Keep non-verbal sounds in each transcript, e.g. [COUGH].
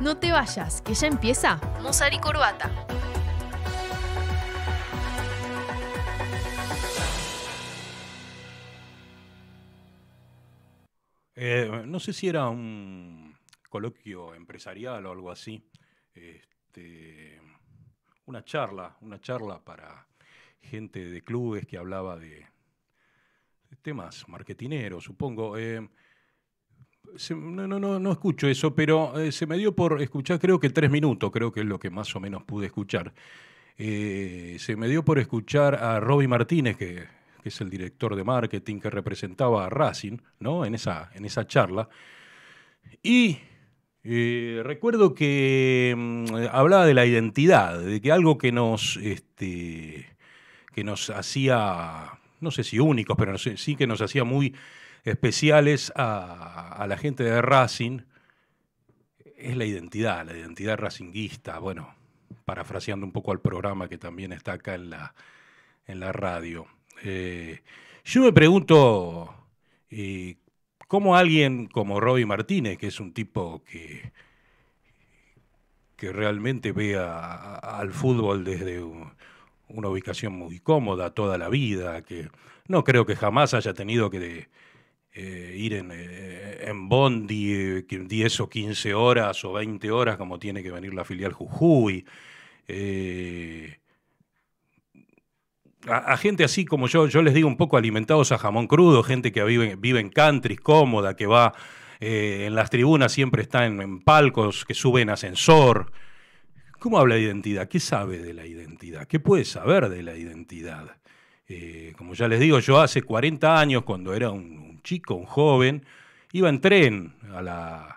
No te vayas, que ya empieza Mozari y Corbata. Eh, no sé si era un coloquio empresarial o algo así. Este, una charla, una charla para gente de clubes que hablaba de temas marketineros, supongo. Eh, no, no, no, no escucho eso, pero eh, se me dio por escuchar, creo que tres minutos, creo que es lo que más o menos pude escuchar. Eh, se me dio por escuchar a Robbie Martínez, que, es el director de marketing que representaba a Racing, ¿no? En esa, en esa charla. Y eh, recuerdo que mm, hablaba de la identidad, de que algo que nos, este, que nos hacía, no sé si únicos, pero sí que nos hacía muy especiales a, la gente de Racing es la identidad, la identidad racinguista. Bueno, parafraseando un poco al programa que también está acá en la, en la radio. Eh, yo me pregunto eh, cómo alguien como Robbie Martínez, que es un tipo que, que realmente ve al fútbol desde una ubicación muy cómoda toda la vida, que no creo que jamás haya tenido que... Eh, ir en, eh, Bondi 10 eh, o 15 horas o 20 horas, como tiene que venir la filial Jujuy. a, gente así como yo, yo les digo un poco alimentados a jamón crudo, gente que vive, vive en country, cómoda, que va en las tribunas, siempre está en, palcos, que sube en ascensor. ¿Cómo habla de identidad? ¿Qué sabe de la identidad? ¿Qué puede saber de la identidad? como ya les digo, yo hace 40 años, cuando era un, chico, un joven, iba en tren a,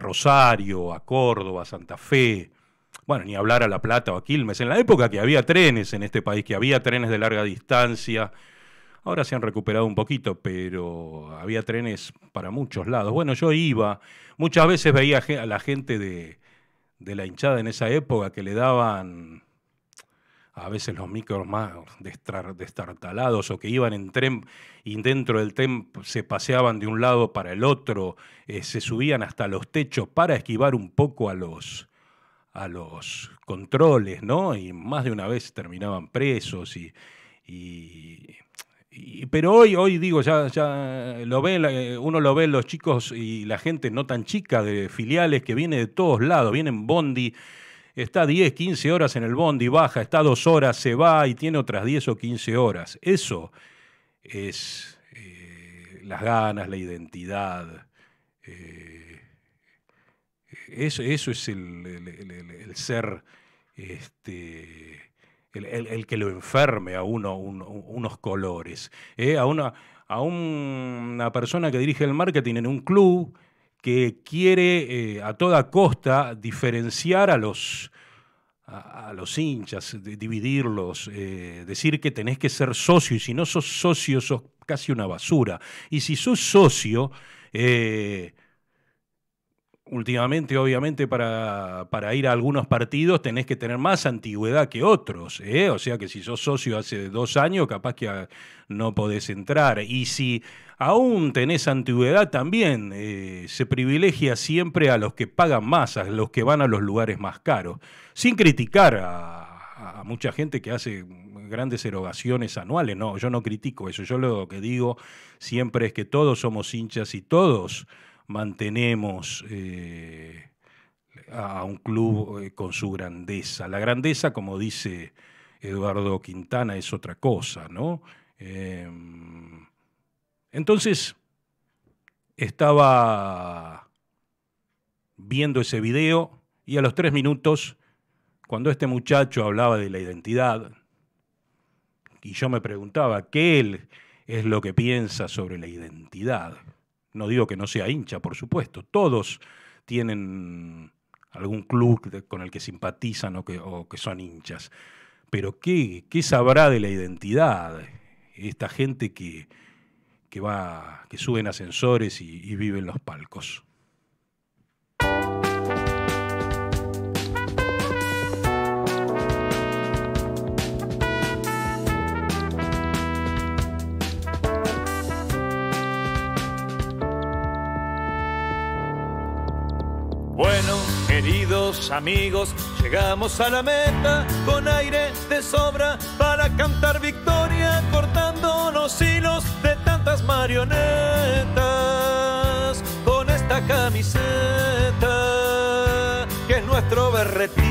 Rosario, a Córdoba, a Santa Fe, bueno, ni hablar a La Plata o a Quilmes, en la época que había trenes en este país, que había trenes de larga distancia, ahora se han recuperado un poquito, pero había trenes para muchos lados. Bueno, yo iba, muchas veces veía a la gente de la hinchada en esa época que le daban a veces los micros más destartalados o que iban en tren y dentro del tren se paseaban de un lado para el otro, eh, se subían hasta los techos para esquivar un poco a los, a los controles, ¿no? Y más de una vez terminaban presos pero hoy, hoy digo, ya, ya lo ve, uno lo ve los chicos y la gente no tan chica de filiales que viene de todos lados, vienen Bondi, está 10, 15 horas en el bondi, baja, está dos horas, se va y tiene otras 10 o 15 horas. Eso es eh, las ganas, la identidad. Eh, eso, es el, ser, este, el, que lo enferme a uno, unos colores. ¿eh? a, una persona que dirige el marketing en un club que quiere eh, a toda costa diferenciar a los, a, los hinchas, dividirlos, eh, decir que tenés que ser socio y si no sos socio sos casi una basura. Y si sos socio, eh, últimamente, obviamente, para, para, ir a algunos partidos tenés que tener más antigüedad que otros. ¿eh? O sea que si sos socio hace dos años, capaz que ah, no podés entrar. Y si aún tenés antigüedad, también eh, se privilegia siempre a los que pagan más, a los que van a los lugares más caros. Sin criticar a, a mucha gente que hace grandes erogaciones anuales. No, yo no critico eso. Yo lo que digo siempre es que todos somos hinchas y todos mantenemos eh, a un club eh, con su grandeza. La grandeza, como dice Eduardo Quintana, es otra cosa, ¿no? Em, entonces, estaba viendo ese video y a los tres minutos, cuando este muchacho hablaba de la identidad, y yo me preguntaba qué él es lo que piensa sobre la identidad, no digo que no sea hincha, por supuesto. Todos tienen algún club con el que simpatizan o que, son hinchas. Pero ¿qué, ¿qué, sabrá de la identidad esta gente que, que, va, que sube en ascensores y vive en los palcos? Bueno, queridos amigos, llegamos a la meta con aire de sobra para cantar victoria, cortando los hilos de tantas marionetas con esta camiseta que es nuestro berretín.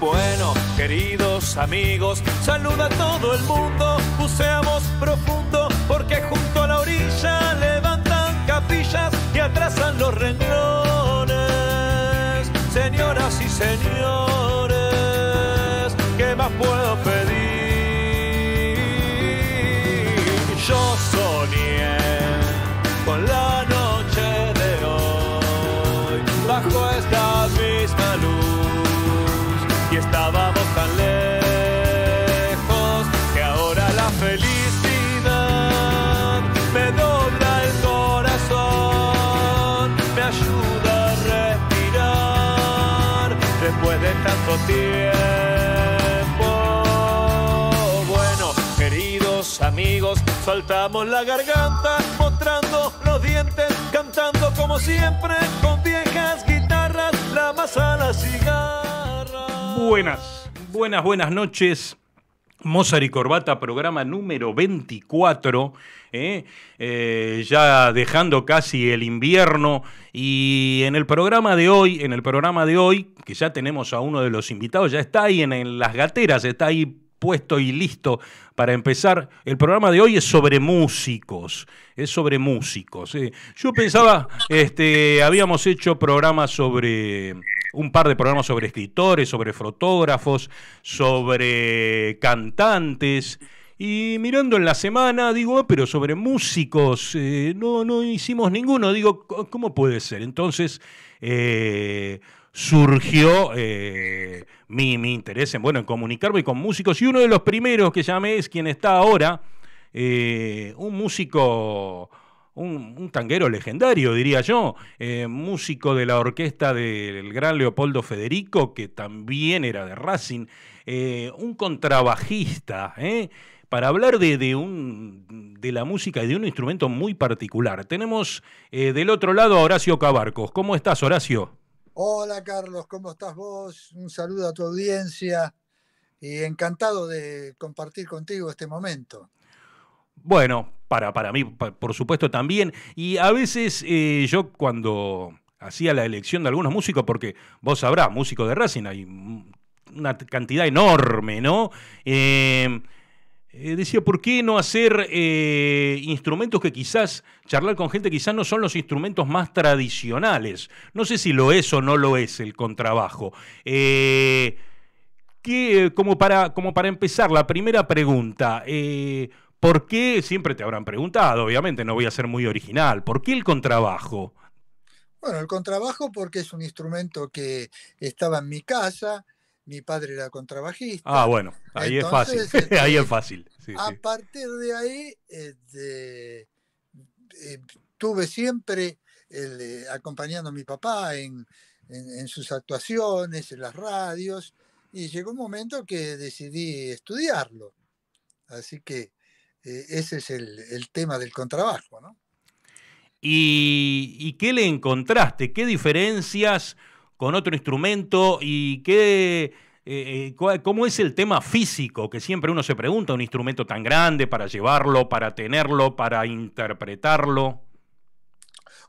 Bueno, queridos amigos, saluda a todo el mundo, buceamos profundo porque junto a la orilla levantamos capillas que atrasan los renglones. Señoras y señores, ¿qué más puedo pedir? Yo Saltamos la garganta, mostrando los dientes, cantando como siempre, con viejas guitarras, la masa, la cigarra. Buenas, buenas, buenas noches. Mozart y Corbata, programa número 24, ¿eh? Eh, ya dejando casi el invierno. Y en el programa de hoy, en el programa de hoy, que ya tenemos a uno de los invitados, ya está ahí en, en las gateras, está ahí puesto y listo para empezar. El programa de hoy es sobre músicos, es sobre músicos. Eh. Yo pensaba, este, habíamos hecho programas sobre, un par de programas sobre escritores, sobre fotógrafos, sobre cantantes. Y mirando en la semana, digo, ah, pero sobre músicos, eh, no, no hicimos ninguno. Digo, ¿cómo puede ser? Entonces, eh, surgió eh, mi, interés en, bueno, en comunicarme con músicos. Y uno de los primeros que llamé es quien está ahora, eh, un músico, un, tanguero legendario, diría yo, eh, músico de la orquesta del gran Leopoldo Federico, que también era de Racing, un contrabajista, Para hablar de, de, de la música y de un instrumento muy particular. Tenemos del otro lado a Horacio Cabarcos. ¿Cómo estás, Horacio? Hola Carlos, ¿cómo estás vos? Un saludo a tu audiencia y encantado de compartir contigo este momento. Bueno, para, para mí, por supuesto, también. Y a veces eh, yo cuando hacía la elección de algunos músicos, porque vos sabrás, músicos de Racing hay una cantidad enorme, ¿no? Eh, eh, decía, ¿por qué no hacer eh, instrumentos que quizás, charlar con gente quizás no son los instrumentos más tradicionales? No sé si lo es o no lo es el contrabajo. Eh, como, para, como para empezar, la primera pregunta, ¿por qué, siempre te habrán preguntado, obviamente no voy a ser muy original, ¿por qué el contrabajo? Bueno, el contrabajo porque es un instrumento que estaba en mi casa, mi padre era contrabajista. Ah, bueno, ahí es fácil. [LAUGHS] ahí es este, fácil. a partir de ahí este, eh, tuve siempre eh, acompañando a mi papá en, sus actuaciones, en las radios, y llegó un momento que decidí estudiarlo. Así que eh, ese es el, tema del contrabajo, ¿no? ¿Y, ¿Y qué le encontraste? ¿Qué diferencias? con otro instrumento y qué... Eh, eh, ¿Cómo es el tema físico? Que siempre uno se pregunta, un instrumento tan grande para llevarlo, para tenerlo, para interpretarlo.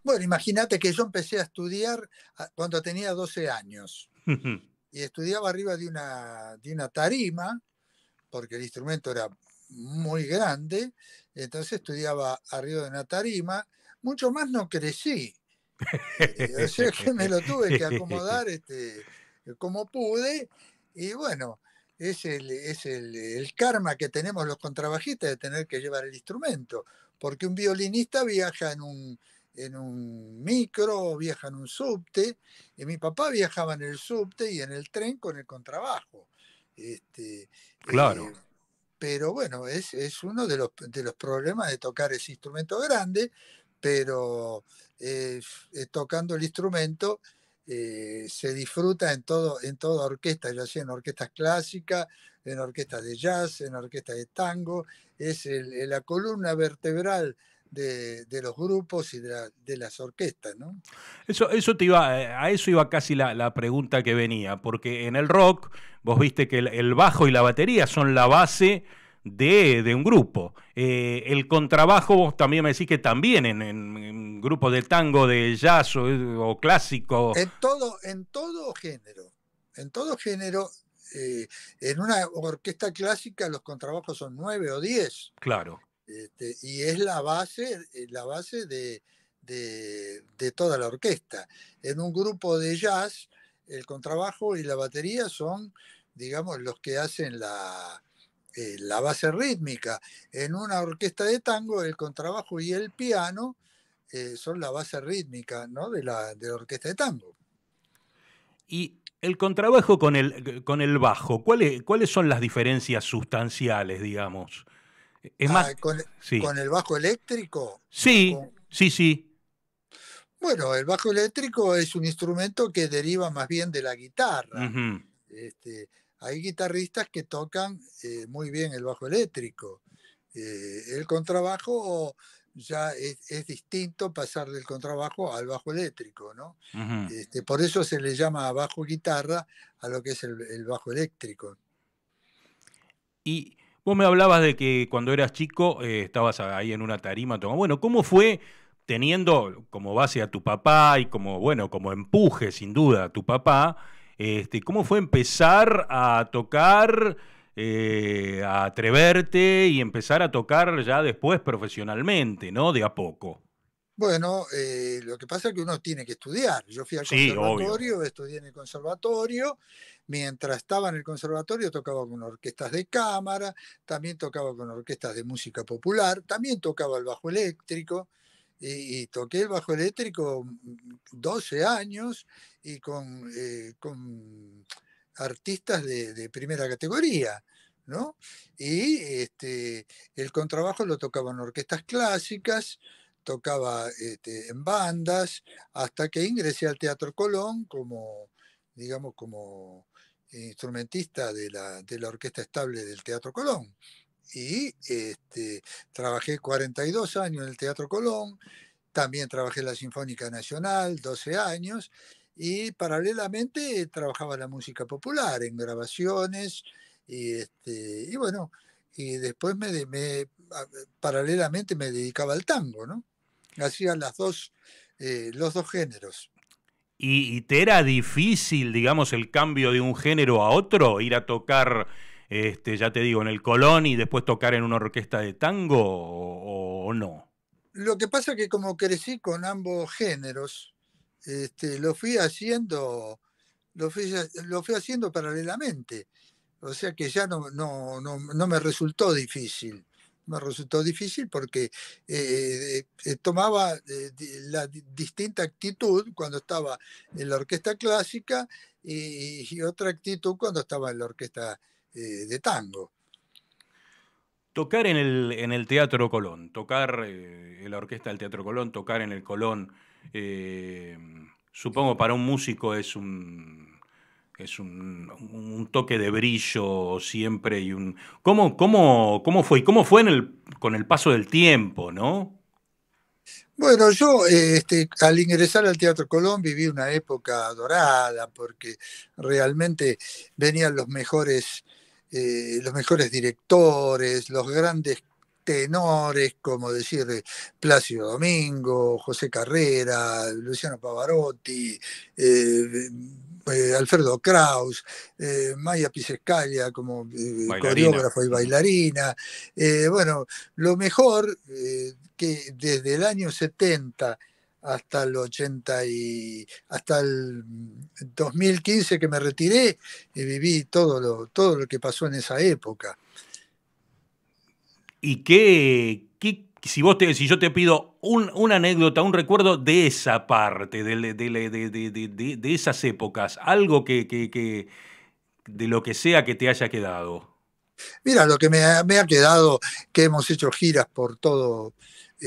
Bueno, imagínate que yo empecé a estudiar ah, cuando tenía 12 años. [LAUGHS] y estudiaba arriba de una, de una tarima, porque el instrumento era muy grande, entonces estudiaba arriba de una tarima. Mucho más no crecí o sea que me lo tuve que acomodar este, como pude. Y bueno, es, el, es el, el, karma que tenemos los contrabajistas de tener que llevar el instrumento, porque un violinista viaja en un, en un micro, viaja en un subte, y mi papá viajaba en el subte y en el tren con el contrabajo. Este, claro. Eh, pero bueno, es, es uno de los, de los problemas de tocar ese instrumento grande, pero eh, eh, tocando el instrumento eh, se disfruta en, todo, en toda orquesta, ya sea en orquestas clásicas, en orquestas de jazz, en orquestas de tango, es la columna vertebral de, los grupos y de, las orquestas, Eso, eso te iba, a eso iba casi la, pregunta que venía, porque en el rock vos viste que el bajo y la batería son la base de, un grupo. Eh, el contrabajo, vos también me decís que también en, en, grupos de tango, de jazz o, clásico. En todo, en todo género, en todo género, eh, en una orquesta clásica los contrabajos son nueve o diez. Claro. Este, y es la base, eh, la base de, toda la orquesta. En un grupo de jazz, el contrabajo y la batería son, digamos, los que hacen la, eh, la base rítmica. En una orquesta de tango, el contrabajo y el piano eh, son la base rítmica ¿no? de, la, de, orquesta de tango. Y el contrabajo con el, con el bajo, ¿cuáles, son las diferencias sustanciales, digamos? Ah, más, con, el bajo eléctrico? Sí, sí, sí. Bueno, el bajo eléctrico es un instrumento que deriva más bien de la guitarra hay guitarristas que tocan eh, muy bien el bajo eléctrico. Eh, el contrabajo ya es, distinto pasar del contrabajo al bajo eléctrico, ¿no? Este, por eso se le llama bajo guitarra a lo que es el, bajo eléctrico. Y vos me hablabas de que cuando eras chico eh, estabas ahí en una tarima. Bueno, ¿cómo fue teniendo como base a tu papá y como, bueno, como empuje sin duda a tu papá? Este, ¿Cómo fue empezar a tocar, eh, a atreverte y empezar a tocar ya después profesionalmente, ¿no? De a poco. Bueno, eh, lo que pasa es que uno tiene que estudiar. Yo fui al conservatorio, estudié en el conservatorio. Mientras estaba en el conservatorio tocaba con orquestas de cámara, también tocaba con orquestas de música popular, también tocaba el bajo eléctrico y, toqué el bajo eléctrico 12 mm, mm, años y con, eh, artistas de, primera categoría. ¿no? Y este, el contrabajo lo tocaba en orquestas clásicas, tocaba este, en bandas, hasta que ingresé al Teatro Colón como, digamos, como instrumentista de la, de la orquesta estable del Teatro Colón y este, trabajé 42 años en el Teatro Colón, también trabajé en la Sinfónica Nacional, 12 años, y paralelamente trabajaba la música popular en grabaciones, y, este, bueno, y después me, me, paralelamente me dedicaba al tango, ¿no? Hacía las dos, eh, los dos géneros. ¿Y, ¿Y te era difícil, digamos, el cambio de un género a otro, ir a tocar este, ya te digo, en el Colón y después tocar en una orquesta de tango o, no? Lo que pasa es que como crecí con ambos géneros, este, lo fui haciendo, lo fui, haciendo paralelamente. O sea que ya no, me resultó difícil. Me resultó difícil porque eh, eh, tomaba eh, la distinta actitud cuando estaba en la orquesta clásica y otra actitud cuando estaba en la orquesta eh, de tango. Tocar en el, en el Teatro Colón, tocar eh, en la orquesta del Teatro Colón, tocar en el Colón, eh, supongo para un músico es un, es un, toque de brillo siempre y un... ¿Cómo, cómo, cómo fue? cómo fue con el paso del tiempo, no? Bueno, yo este, al ingresar al Teatro Colón viví una época dorada porque realmente venían los mejores eh, los mejores directores, los grandes tenores, como decir Plácido Domingo, José Carrera, Luciano Pavarotti, eh, eh, Alfredo Kraus, Maya Pisescalia como coreógrafo y bailarina. bueno, lo mejor que desde el año 70 hasta el 80 y hasta el 2015 mm, que me retiré y viví todo lo, todo lo que pasó en esa época. ¿Y qué, si vos te, si yo te pido una anécdota, un recuerdo de esa parte, de, esas épocas, algo que, de lo que sea que te haya quedado? Mira, lo que me me ha quedado, que hemos hecho giras por todo,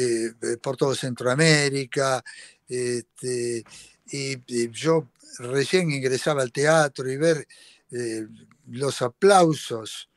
eh, por todo Centroamérica. Este, y, yo recién ingresaba al teatro y ver eh, los aplausos,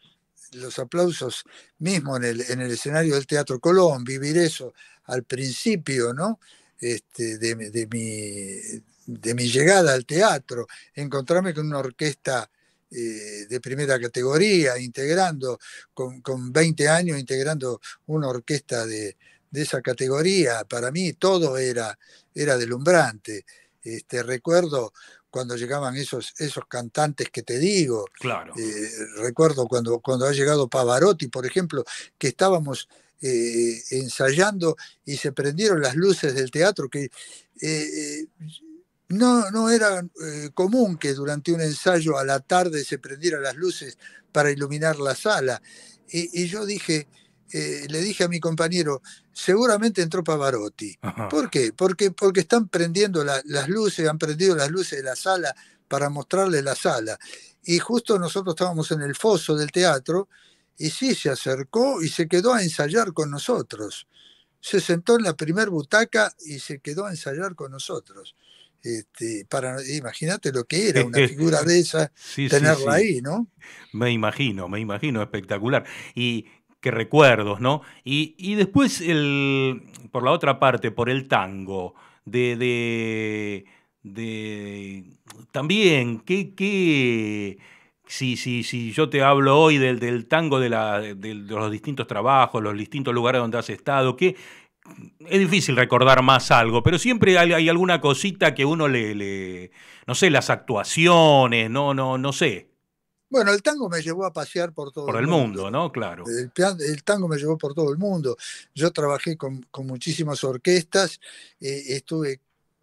los aplausos mismo en el, en el, escenario del Teatro Colón, vivir eso al principio, ¿no? Este, de, mi, de mi llegada al teatro, encontrarme con una orquesta eh, de primera categoría, integrando, con, con, 20 años, integrando una orquesta de, de esa categoría. Para mí todo era, era delumbrante. Este, recuerdo cuando llegaban esos, esos cantantes que te digo. Claro. Eh, recuerdo cuando, cuando ha llegado Pavarotti, por ejemplo, que estábamos eh, ensayando y se prendieron las luces del teatro, que eh, no, no era común que durante un ensayo a la tarde se prendieran las luces para iluminar la sala. y yo dije, eh, le dije a mi compañero, seguramente entró Pavarotti. ¿Por qué? Porque, están prendiendo las luces, han prendido las luces de la sala para mostrarle la sala. Y justo nosotros estábamos en el foso del teatro y sí se acercó y se quedó a ensayar con nosotros. Se sentó en la primer butaca y se quedó a ensayar con nosotros. Este, para imagínate lo que era una [LAUGHS] figura de esa tenerla ahí, ¿no? Me imagino, me imagino, espectacular. Y que recuerdos, ¿no? Y, después, el, por la otra parte, por el tango, de, de, de también, ¿qué... qué si, si si yo te hablo hoy del, tango, de, la, de, los distintos trabajos, los distintos lugares donde has estado, que es difícil recordar más algo, pero siempre hay, alguna cosita que uno le, le, no sé, las actuaciones, no, no, no sé. Bueno, el tango me llevó a pasear por todo el mundo. Por el mundo, ¿no? Claro. El, tango me llevó por todo el mundo. Yo trabajé con, muchísimas orquestas, eh, estuve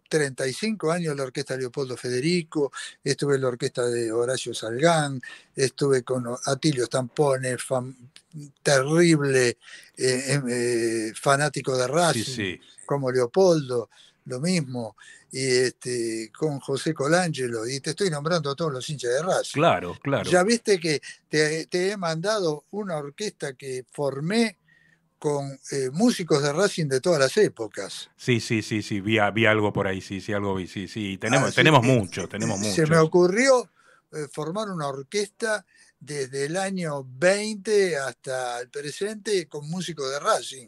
35 años en la orquesta Leopoldo Federico, estuve en la orquesta de Horacio Salgán, estuve con Atilio Stampone, terrible eh, em, eh, fanático de Racing, como Leopoldo lo mismo, y este, con José Colangelo, y te estoy nombrando a todos los hinchas de Racing. Claro, claro. Ya viste que te, he mandado una orquesta que formé con eh, músicos de Racing de todas las épocas. Sí, sí, sí, sí, vi, algo por ahí, sí, sí, algo vi, sí, sí, tenemos, tenemos mucho, tenemos mucho. Se me ocurrió eh, formar una orquesta desde el año 20 hasta el presente con músicos de Racing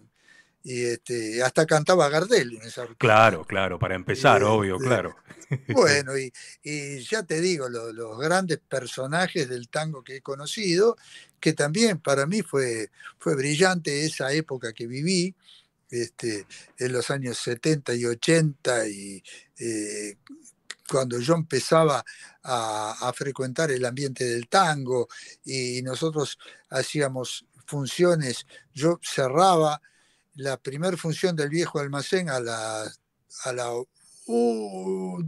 y este, hasta cantaba Gardel en esa Claro, claro, para empezar, obvio, claro. [LAUGHS] Bueno, y, ya te digo, los grandes personajes del tango que he conocido, que también para mí fue, fue brillante esa época que viví, este, en los años 70 y 80, y eh, cuando yo empezaba a, a frecuentar el ambiente del tango, y nosotros hacíamos funciones, yo cerraba la primera función del viejo almacén a las a la, 12,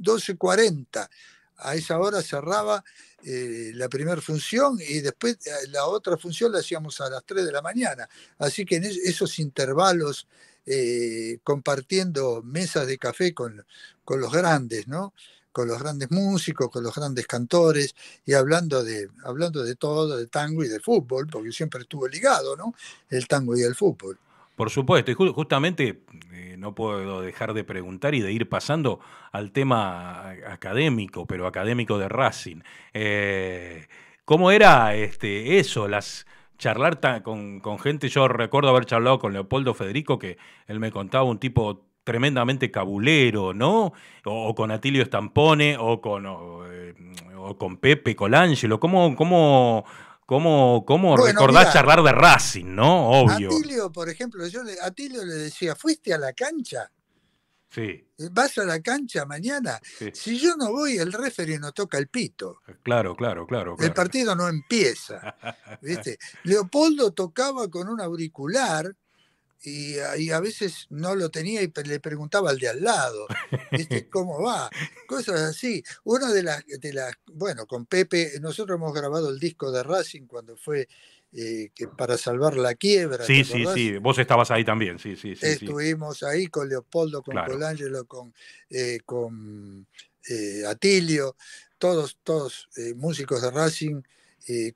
12.40. A esa hora cerraba eh, la primera función y después eh, la otra función la hacíamos a las 3 de la mañana. Así que en esos intervalos, eh, compartiendo mesas de café con, con los grandes, ¿no? con los grandes músicos, con los grandes cantores y hablando de, hablando de todo, de tango y de fútbol, porque siempre estuvo ligado, ¿no? El tango y el fútbol. Por supuesto, y justamente eh, no puedo dejar de preguntar y de ir pasando al tema académico, pero académico de Racing. Eh, ¿Cómo era este, eso, las, charlar con, con, gente, yo recuerdo haber charlado con Leopoldo Federico, que él me contaba un tipo tremendamente cabulero, ¿no? O, con Atilio Stampone, o con, o, eh, con Pepe Colangelo. ¿Cómo, cómo, cómo, recordás charlar de Racing, no? Obvio. Atilio, por ejemplo, yo le, Atilio le decía, ¿fuiste a la cancha? Sí. Eh, Vas a la cancha mañana. Si yo no voy, el referee no toca el pito. Eh, claro, claro, claro. El partido no empieza. [LAUGHS] Leopoldo tocaba con un auricular y, a veces no lo tenía y le preguntaba al de al lado, [LAUGHS] ¿cómo va? Cosas así. Una de las, de las, bueno, con Pepe, nosotros hemos grabado el disco de Racing cuando fue eh, para salvar la quiebra. Sí, sí, sí, vos estabas ahí también, sí, sí. sí Estuvimos ahí con Leopoldo, con Colangelo, con, eh, con eh, Atilio, todos, todos músicos de Racing.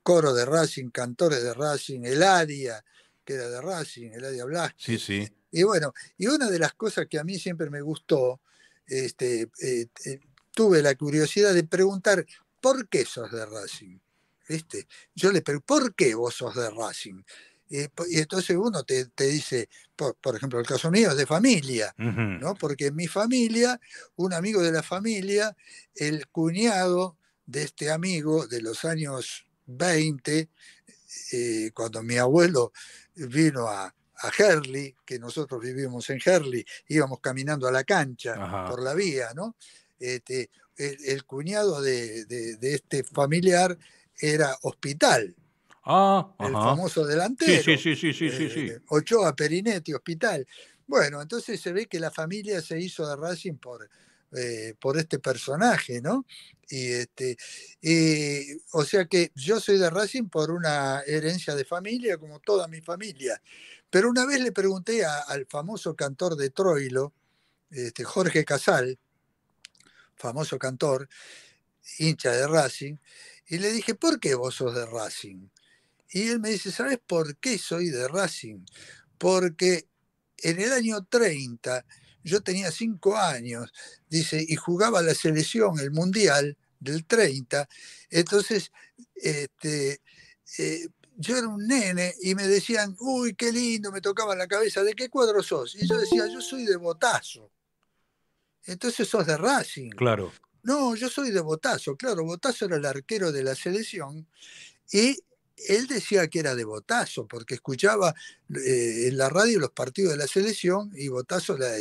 coro de Racing, cantores de Racing, el área, que era de Racing, el Blas. Sí, sí. Y bueno, y una de las cosas que a mí siempre me gustó, este, eh, eh, tuve la curiosidad de preguntar, ¿por qué sos de Racing? Este, yo le pregunto, ¿por qué vos sos de Racing? Eh, y entonces uno te, dice, por, ejemplo, el caso mío es de familia, ¿no? Porque en mi familia, un amigo de la familia, el cuñado de este amigo de los años 20, cuando mi abuelo vino a, a Herley, que nosotros vivimos en Herley, íbamos caminando a la cancha por la vía, ¿no? Este, el, cuñado de, este familiar era hospital. Ah, el famoso delantero. Sí, sí, sí, sí, sí, sí. Eh, Ochoa, Perinetti, hospital. Bueno, entonces se ve que la familia se hizo de Racing por, eh, por este personaje, ¿no? Y este, o sea que yo soy de Racing por una herencia de familia, como toda mi familia. Pero una vez le pregunté al famoso cantor de Troilo, este, Jorge Casal, famoso cantor, hincha de Racing, y le dije, ¿por qué vos sos de Racing? Y él me dice, ¿sabes por qué soy de Racing? Porque en el año 30 yo tenía cinco años, dice, y jugaba la selección, el mundial del 30. Entonces, este, eh, yo era un nene y me decían, uy, qué lindo, me tocaba la cabeza, ¿de qué cuadro sos? Y yo decía, yo soy de Botazo. Entonces sos de Racing. Claro. No, yo soy de Botazo, claro, Botazo era el arquero de la selección y él decía que era de Botazo, porque escuchaba eh, en la radio los partidos de la selección y Botazo la,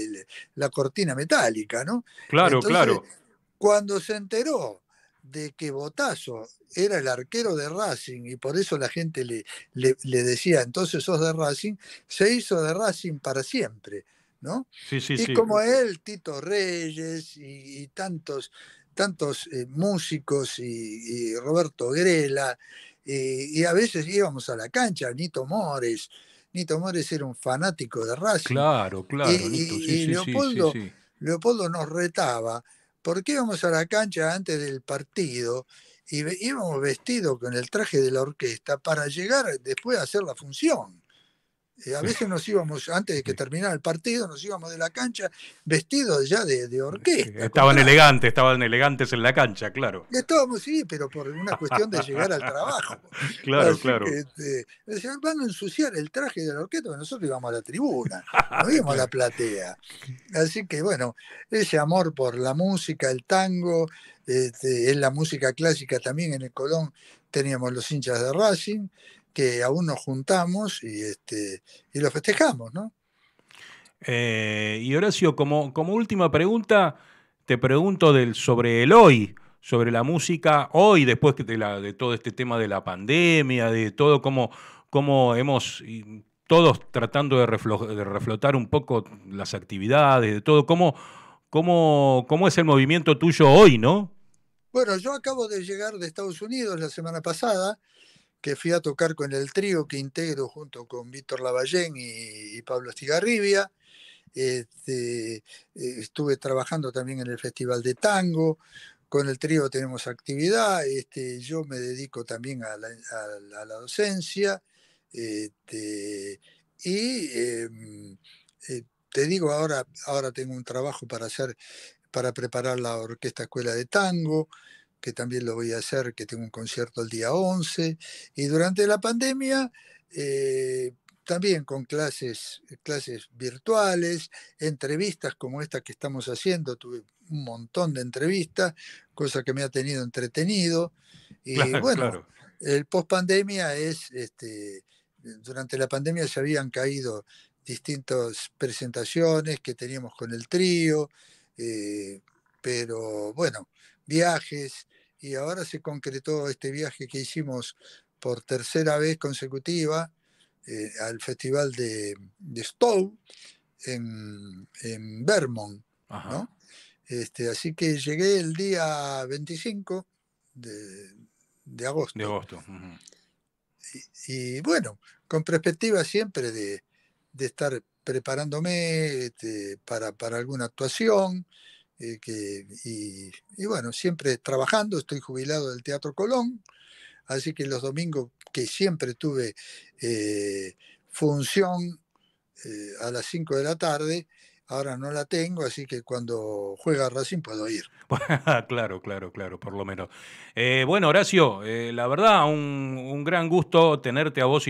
la cortina metálica, ¿no? Claro, claro. Cuando se enteró de que Botazo era el arquero de Racing y por eso la gente le, le, decía, entonces sos de Racing, se hizo de Racing para siempre, ¿no? Sí, sí, y como él, Tito Reyes y, tantos, tantos eh, músicos y, y Roberto Grela eh, y a veces íbamos a la cancha, Nito Mores. Nito Mores era un fanático de Racing. Claro, claro. Y, Leopoldo, Leopoldo nos retaba, porque íbamos a la cancha antes del partido y íbamos vestidos con el traje de la orquesta para llegar después a hacer la función. Eh, a veces nos íbamos, antes de que terminara el partido, nos íbamos de la cancha vestidos ya de, eh, orquesta. Estaban elegantes, estaban elegantes en la cancha, claro. Estábamos, sí, pero por una cuestión de llegar al trabajo. [LAUGHS] claro, claro. Este, van a ensuciar el traje del la orquesta, nosotros íbamos a la tribuna, no íbamos a la platea. Así que, bueno, ese amor por la música, el tango, en este, la música clásica también en el Colón teníamos los hinchas de Racing que aún nos juntamos y, este, lo festejamos, ¿no? Eh, y Horacio, como, como última pregunta, te pregunto del, sobre el hoy, sobre la música hoy, después de, de todo este tema de la pandemia, de todo cómo, hemos, todos tratando de, reflotar un poco las actividades, de todo, cómo, cómo, cómo es el movimiento tuyo hoy, ¿no? Bueno, yo acabo de llegar de Estados Unidos la semana pasada que fui a tocar con el trío que integro junto con Víctor Lavallén y, Pablo Estigarribia. Este, estuve trabajando también en el Festival de Tango, con el trío tenemos actividad, este, yo me dedico también a la, docencia este, y em, eh, te digo, ahora, ahora tengo un trabajo para hacer, para preparar la Orquesta Escuela de Tango, que también lo voy a hacer, que tengo un concierto el día 11, y durante la pandemia eh, también con clases, clases virtuales, entrevistas como esta que estamos haciendo, tuve un montón de entrevistas, cosa que me ha tenido entretenido, y bueno, el post pandemia es, este, durante la pandemia se habían caído distintas presentaciones que teníamos con el trío, eh, pero bueno, viajes y ahora se concretó este viaje que hicimos por tercera vez consecutiva eh, al Festival de, de Stowe en, en Vermont. Este, así que llegué el día 25 de, agosto. De agosto. y, bueno, con perspectiva siempre de, estar preparándome este, para, para, alguna actuación. Eh, y, bueno, siempre trabajando, estoy jubilado del Teatro Colón, así que los domingos que siempre tuve eh, función eh, a las 5 de la tarde, ahora no la tengo, así que cuando juega Racing puedo ir. [LAUGHS] claro, claro, claro, por lo menos. bueno, Horacio, la verdad, un, gran gusto tenerte a vos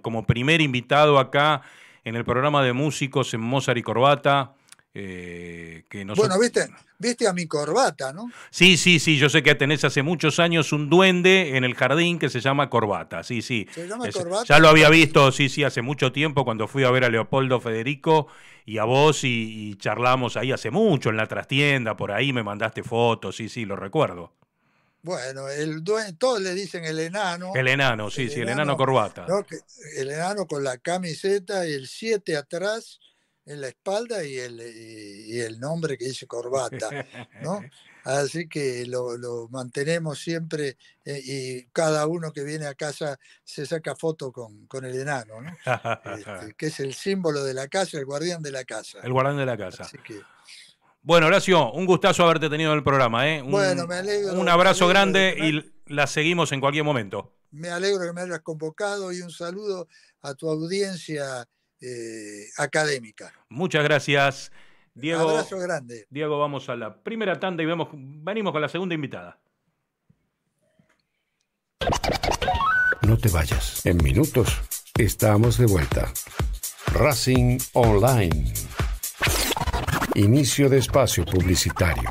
como primer invitado acá en el programa de músicos en Mozart y Corbata. Eh, que Bueno, viste, viste a mi corbata, ¿no? Sí, sí, sí, yo sé que tenés hace muchos años un duende en el jardín que se llama Corbata, sí, sí. Se llama Ya lo había visto, sí, sí, hace mucho tiempo cuando fui a ver a Leopoldo Federico y a vos y, charlamos ahí hace mucho en la trastienda, por ahí me mandaste fotos, sí, sí, lo recuerdo. Bueno, el duende, todos le dicen el enano. El enano, sí, sí, el enano, corbata. El enano con la camiseta y el 7 atrás en la espalda y el, eh, el nombre que dice corbata, [LAUGHS] Así que lo, mantenemos siempre eh, y cada uno que viene a casa se saca foto con, con el enano, ¿no? Este, que es el símbolo de la casa, el guardián de la casa. El guardián de la casa. bueno, Horacio, un gustazo haberte tenido en el programa. ¿eh? Un, Un abrazo grande y la seguimos en cualquier momento. Me alegro que me hayas convocado y un saludo a tu audiencia eh, académica. Muchas gracias, Diego. Un abrazo grande. Diego, vamos a la primera tanda y venimos con la segunda invitada. No te vayas. En minutos estamos de vuelta. Racing Online. Inicio de espacio publicitario.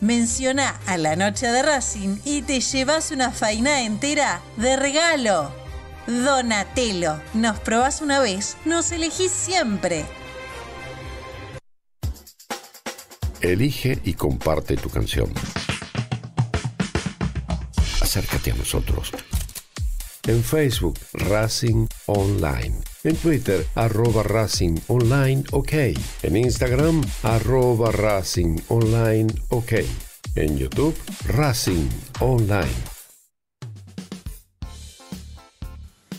menciona a la noche de Racing y te llevas una faina entera de regalo. Donatelo, nos probás una vez, nos elegís siempre. Elige y comparte tu canción. Acércate a nosotros. En Facebook, Racing Online en Twitter arroba Racing Online OK, en Instagram arroba Racing Online OK, en YouTube Racing Online.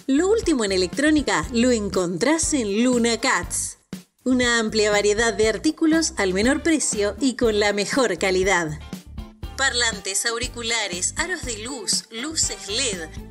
Lo último en electrónica lo encontrás en Luna Cats. Una amplia variedad de artículos al menor precio y con la mejor calidad. Parlantes, auriculares, aros de luz, luces LED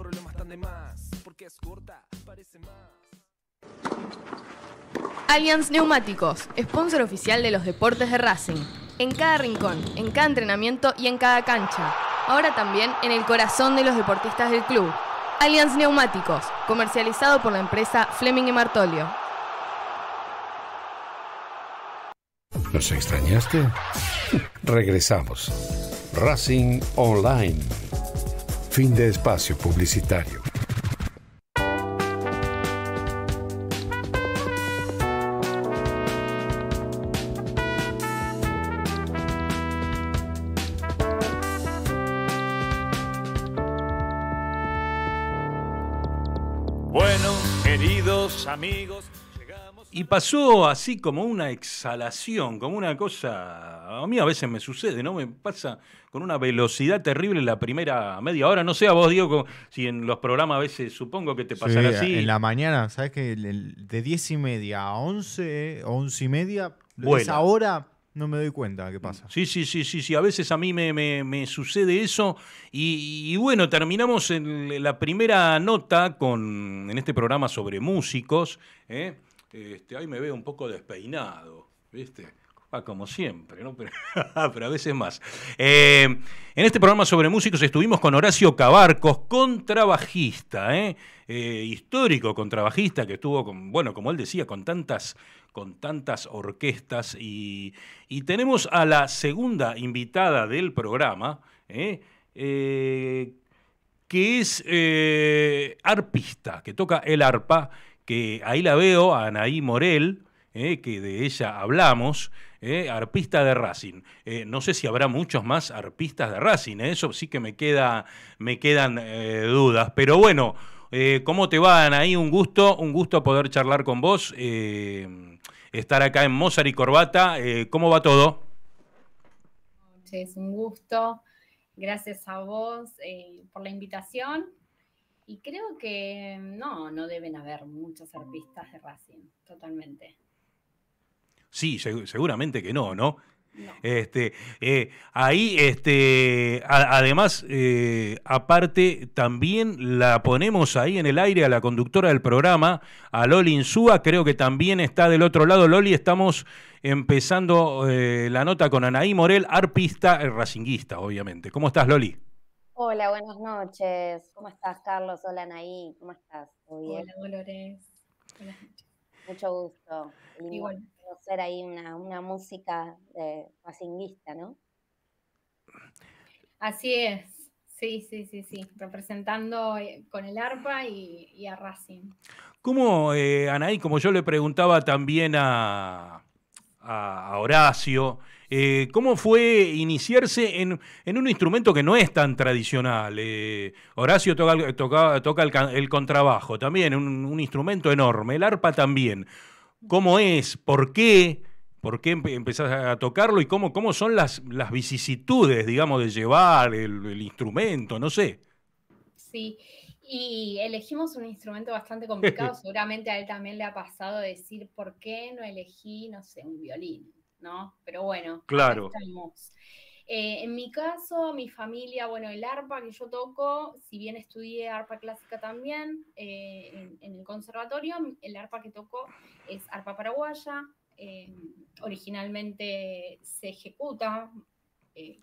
Allianz Neumáticos, sponsor oficial de los deportes de Racing. En cada rincón, en cada entrenamiento y en cada cancha. Ahora también en el corazón de los deportistas del club. Allianz Neumáticos, comercializado por la empresa Fleming y Martolio. ¿Nos extrañaste? Regresamos. Racing Online. Fin de espacio publicitario. amigos. Y pasó así como una exhalación, como una cosa. A mí a veces me sucede, ¿no? Me pasa con una velocidad terrible la primera media hora. No sé a vos, Diego, si en los programas a veces supongo que te pasará así. En la mañana, ¿sabes qué? De 10 y media a 11, 11 y media, pues esa hora no me doy cuenta qué pasa. Sí, sí, sí, sí, sí. A veces a mí me, sucede eso. Y, bueno, terminamos en la primera nota con, en este programa sobre músicos. ¿eh? Este, ahí me veo un poco despeinado, ¿viste? Ah, como siempre, [LAUGHS] Pero, a veces más. Eh, en este programa sobre músicos estuvimos con Horacio Cabarcos, contrabajista, ¿eh? Eh, histórico contrabajista que estuvo, bueno, como él decía, con tantas, con tantas orquestas. Y, y tenemos a la segunda invitada del programa, que es arpista, que toca el arpa, que ahí la veo, a Anaí Morel, que de ella hablamos eh, arpista de Racing. Eh, no sé si habrá muchos más arpistas de Racing, ¿eh? eso sí que me, queda, me quedan eh, dudas. Pero bueno, ¿cómo te van ahí? Un gusto, un gusto poder charlar con vos, estar acá en Mozart y Corbata. ¿Cómo va todo? es un gusto. Gracias a vos por la invitación. Y creo que no, no deben haber muchos arpistas de Racing, totalmente. Sí, seguramente que no, ¿no? Este, eh, ahí, este, además, eh, aparte, también la ponemos ahí en el aire a la conductora del programa, a Loli Insúa, creo que también está del otro lado. Loli, estamos empezando eh, la nota con Anaí Morel, arpista racinguista, obviamente. ¿Cómo estás, Loli? Hola, buenas noches. ¿Cómo estás, Carlos? Hola, Anaí. ¿Cómo estás? bien? Hola, Dolores. Mucho gusto. Igual hacer ahí una, una música de eh, ¿no? Así es. Sí, sí, sí, sí, representando eh, con el arpa y, y a Racing. ¿Cómo, eh, Anaí, como yo le preguntaba también a, a Horacio, ¿cómo fue iniciarse en, un instrumento que no es tan tradicional? Horacio toca, el, contrabajo, también un instrumento enorme, el arpa también cómo es, por qué, por qué empezás a tocarlo y cómo, cómo son las, vicisitudes, digamos, de llevar el, instrumento, no sé. Sí, y elegimos un instrumento bastante [LAUGHS] complicado, seguramente a él también le ha pasado decir, ¿por qué no elegí, no sé, un violín? ¿No? Pero bueno, claro. Estamos. Eh, en mi caso, mi familia, bueno, el arpa que yo toco, si bien estudié arpa clásica también eh, en, el conservatorio, el arpa que toco es arpa paraguaya. Eh, originalmente se ejecuta,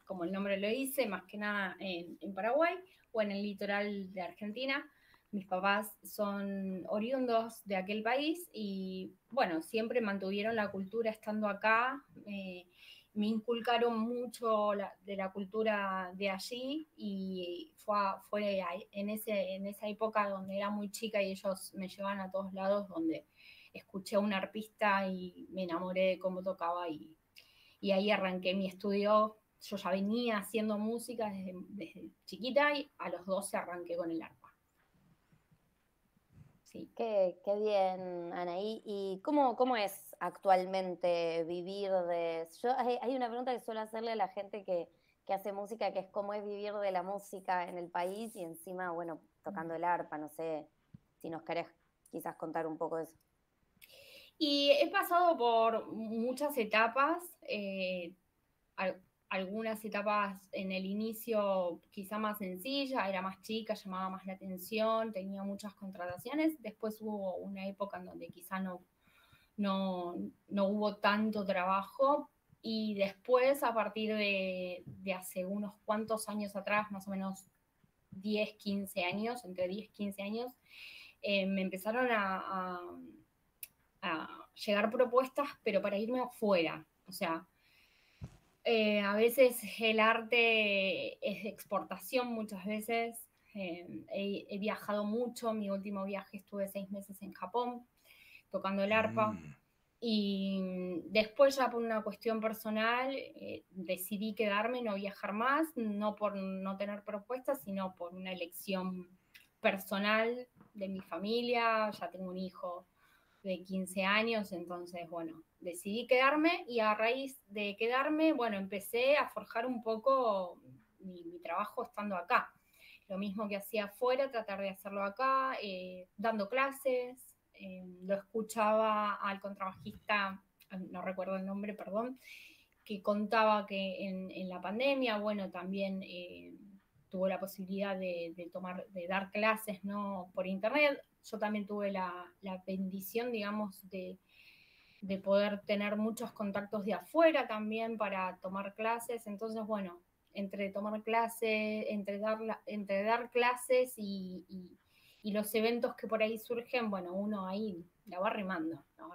como el nombre lo dice, más que nada en, Paraguay o en el litoral de Argentina. Mis papás son oriundos de aquel país y, bueno, siempre mantuvieron la cultura estando acá. Eh, me inculcaron mucho de la cultura de allí y fue, en, ese, en esa época donde era muy chica y ellos me llevan a todos lados donde escuché a un arpista y me enamoré de cómo tocaba y, y ahí arranqué mi estudio. Yo ya venía haciendo música desde, chiquita y a los 12 arranqué con el arpa. Sí. Qué, qué bien, Anaí. ¿Y cómo, cómo es actualmente vivir de... hay, una pregunta que suelo hacerle a la gente que, hace música, que es cómo es vivir de la música en el país y encima, bueno, tocando el arpa, no sé si nos querés quizás contar un poco de eso. Y he pasado por muchas etapas, eh, algunas etapas en el inicio quizá más sencilla, era más chica, llamaba más la atención, tenía muchas contrataciones, después hubo una época en donde quizá no no, no hubo tanto trabajo. Y después, a partir de, hace unos cuantos años atrás, más o menos 10, 15 años, entre 10 15 años, eh, me empezaron a, llegar propuestas, pero para irme afuera. O sea, eh, a veces el arte es exportación, muchas veces. Eh, he, viajado mucho, mi último viaje estuve seis meses en Japón tocando el arpa. Mm. Y después ya por una cuestión personal eh, decidí quedarme, no viajar más, no por no tener propuestas, sino por una elección personal de mi familia. Ya tengo un hijo de 15 años, entonces bueno, decidí quedarme y a raíz de quedarme, bueno, empecé a forjar un poco mi, trabajo estando acá. Lo mismo que hacía afuera, tratar de hacerlo acá, eh, dando clases, eh, lo escuchaba al contrabajista, no recuerdo el nombre, perdón, que contaba que en, la pandemia, bueno, también eh, tuvo la posibilidad de, tomar, de dar clases ¿no? por internet. Yo también tuve la, bendición, digamos, de, poder tener muchos contactos de afuera también para tomar clases. Entonces, bueno, entre tomar clases, entre dar, entre dar clases y, y los eventos que por ahí surgen, bueno, uno ahí la va remando, la va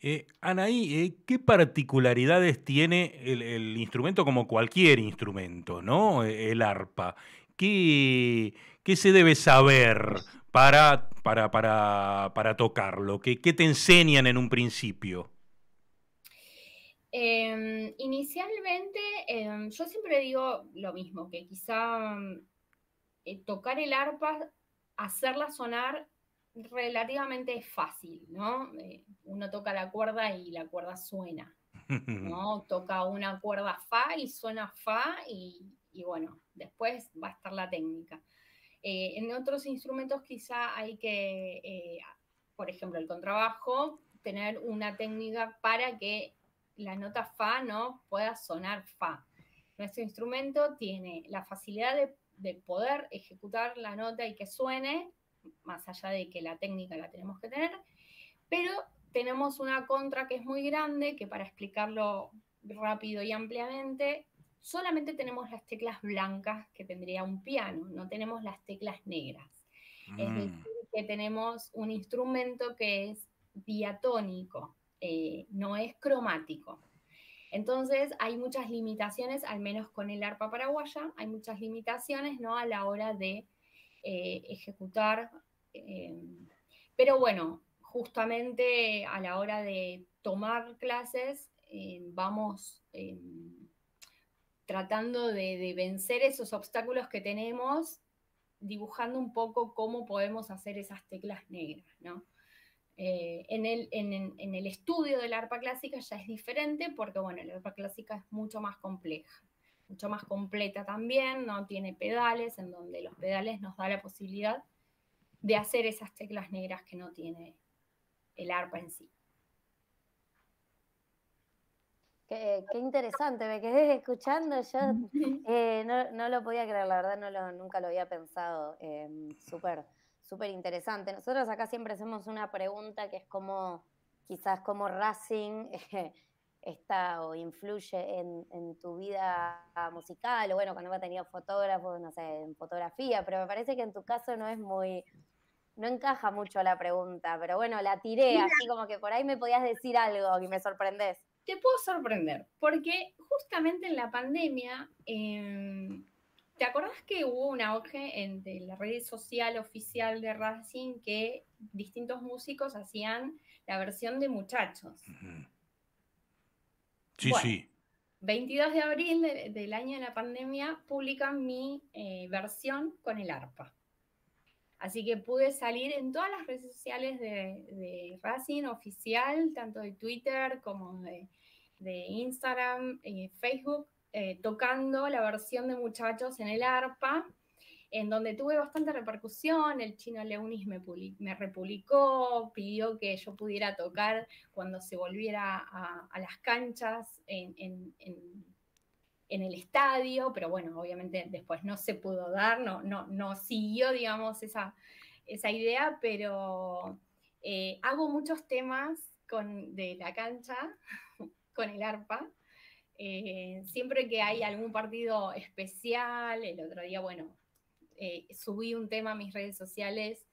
eh, Anaí, eh, ¿qué particularidades tiene el, instrumento como cualquier instrumento, ¿no? El arpa. ¿Qué, qué se debe saber para, para, tocarlo? ¿Qué, te enseñan en un principio? Em, inicialmente, em, yo siempre digo lo mismo, que quizá em, eh, tocar el arpa hacerla sonar relativamente fácil, ¿no? Eh, uno toca la cuerda y la cuerda suena, [LAUGHS] ¿no? toca una cuerda fa y suena fa y, bueno, después va a estar la técnica. Eh, en otros instrumentos quizá hay que, eh, por ejemplo, el contrabajo, tener una técnica para que la nota fa no pueda sonar fa. Nuestro instrumento tiene la facilidad de de poder ejecutar la nota y que suene, más allá de que la técnica la tenemos que tener, pero tenemos una contra que es muy grande, que para explicarlo rápido y ampliamente, solamente tenemos las teclas blancas que tendría un piano, no tenemos las teclas negras. Es mm. decir, que tenemos un instrumento que es diatónico, eh, no es cromático. Entonces hay muchas limitaciones, al menos con el arpa paraguaya, hay muchas limitaciones ¿no? a la hora de eh, ejecutar. Em, pero bueno, justamente a la hora de tomar clases eh, vamos em, tratando de, de vencer esos obstáculos que tenemos, dibujando un poco cómo podemos hacer esas teclas negras, ¿no? Eh, en, el, estudio del arpa clásica ya es diferente porque, bueno, la arpa clásica es mucho más compleja, mucho más completa también, no tiene pedales, en donde los pedales nos da la posibilidad de hacer esas teclas negras que no tiene el arpa en sí. Qué, interesante, me quedé escuchando, yo [LAUGHS] eh, no, lo podía creer, la verdad nunca lo había pensado, eh, súper súper interesante. Nosotros acá siempre hacemos una pregunta que es como, quizás como Racing [LAUGHS] está o influye en, tu vida musical, o bueno, cuando ha tenido fotógrafos, no sé, en fotografía, pero me parece que en tu caso no es muy, no encaja mucho la pregunta, pero bueno, la tiré, así como que por ahí me podías decir algo y me sorprendés. Te puedo sorprender, porque justamente en la pandemia... Em, ¿Te acordás que hubo un auge en de la red social oficial de Racing que distintos músicos hacían la versión de muchachos? Sí, sí. 22 de abril del año de la pandemia publican mi eh, versión con el arpa. Así que pude salir en todas las redes sociales de, Racing oficial, tanto de Twitter como de, Instagram, y eh, Facebook, eh, tocando la versión de Muchachos en el arpa, en donde tuve bastante repercusión. El chino Leonis me, me republicó, pidió que yo pudiera tocar cuando se volviera a, las canchas en, el estadio, pero bueno, obviamente después no se pudo dar, no, no, siguió, digamos, esa, idea, pero eh, hago muchos temas de la cancha, [LAUGHS] con el arpa, eh, siempre que hay algún partido especial, el otro día, bueno, eh, subí un tema a mis redes sociales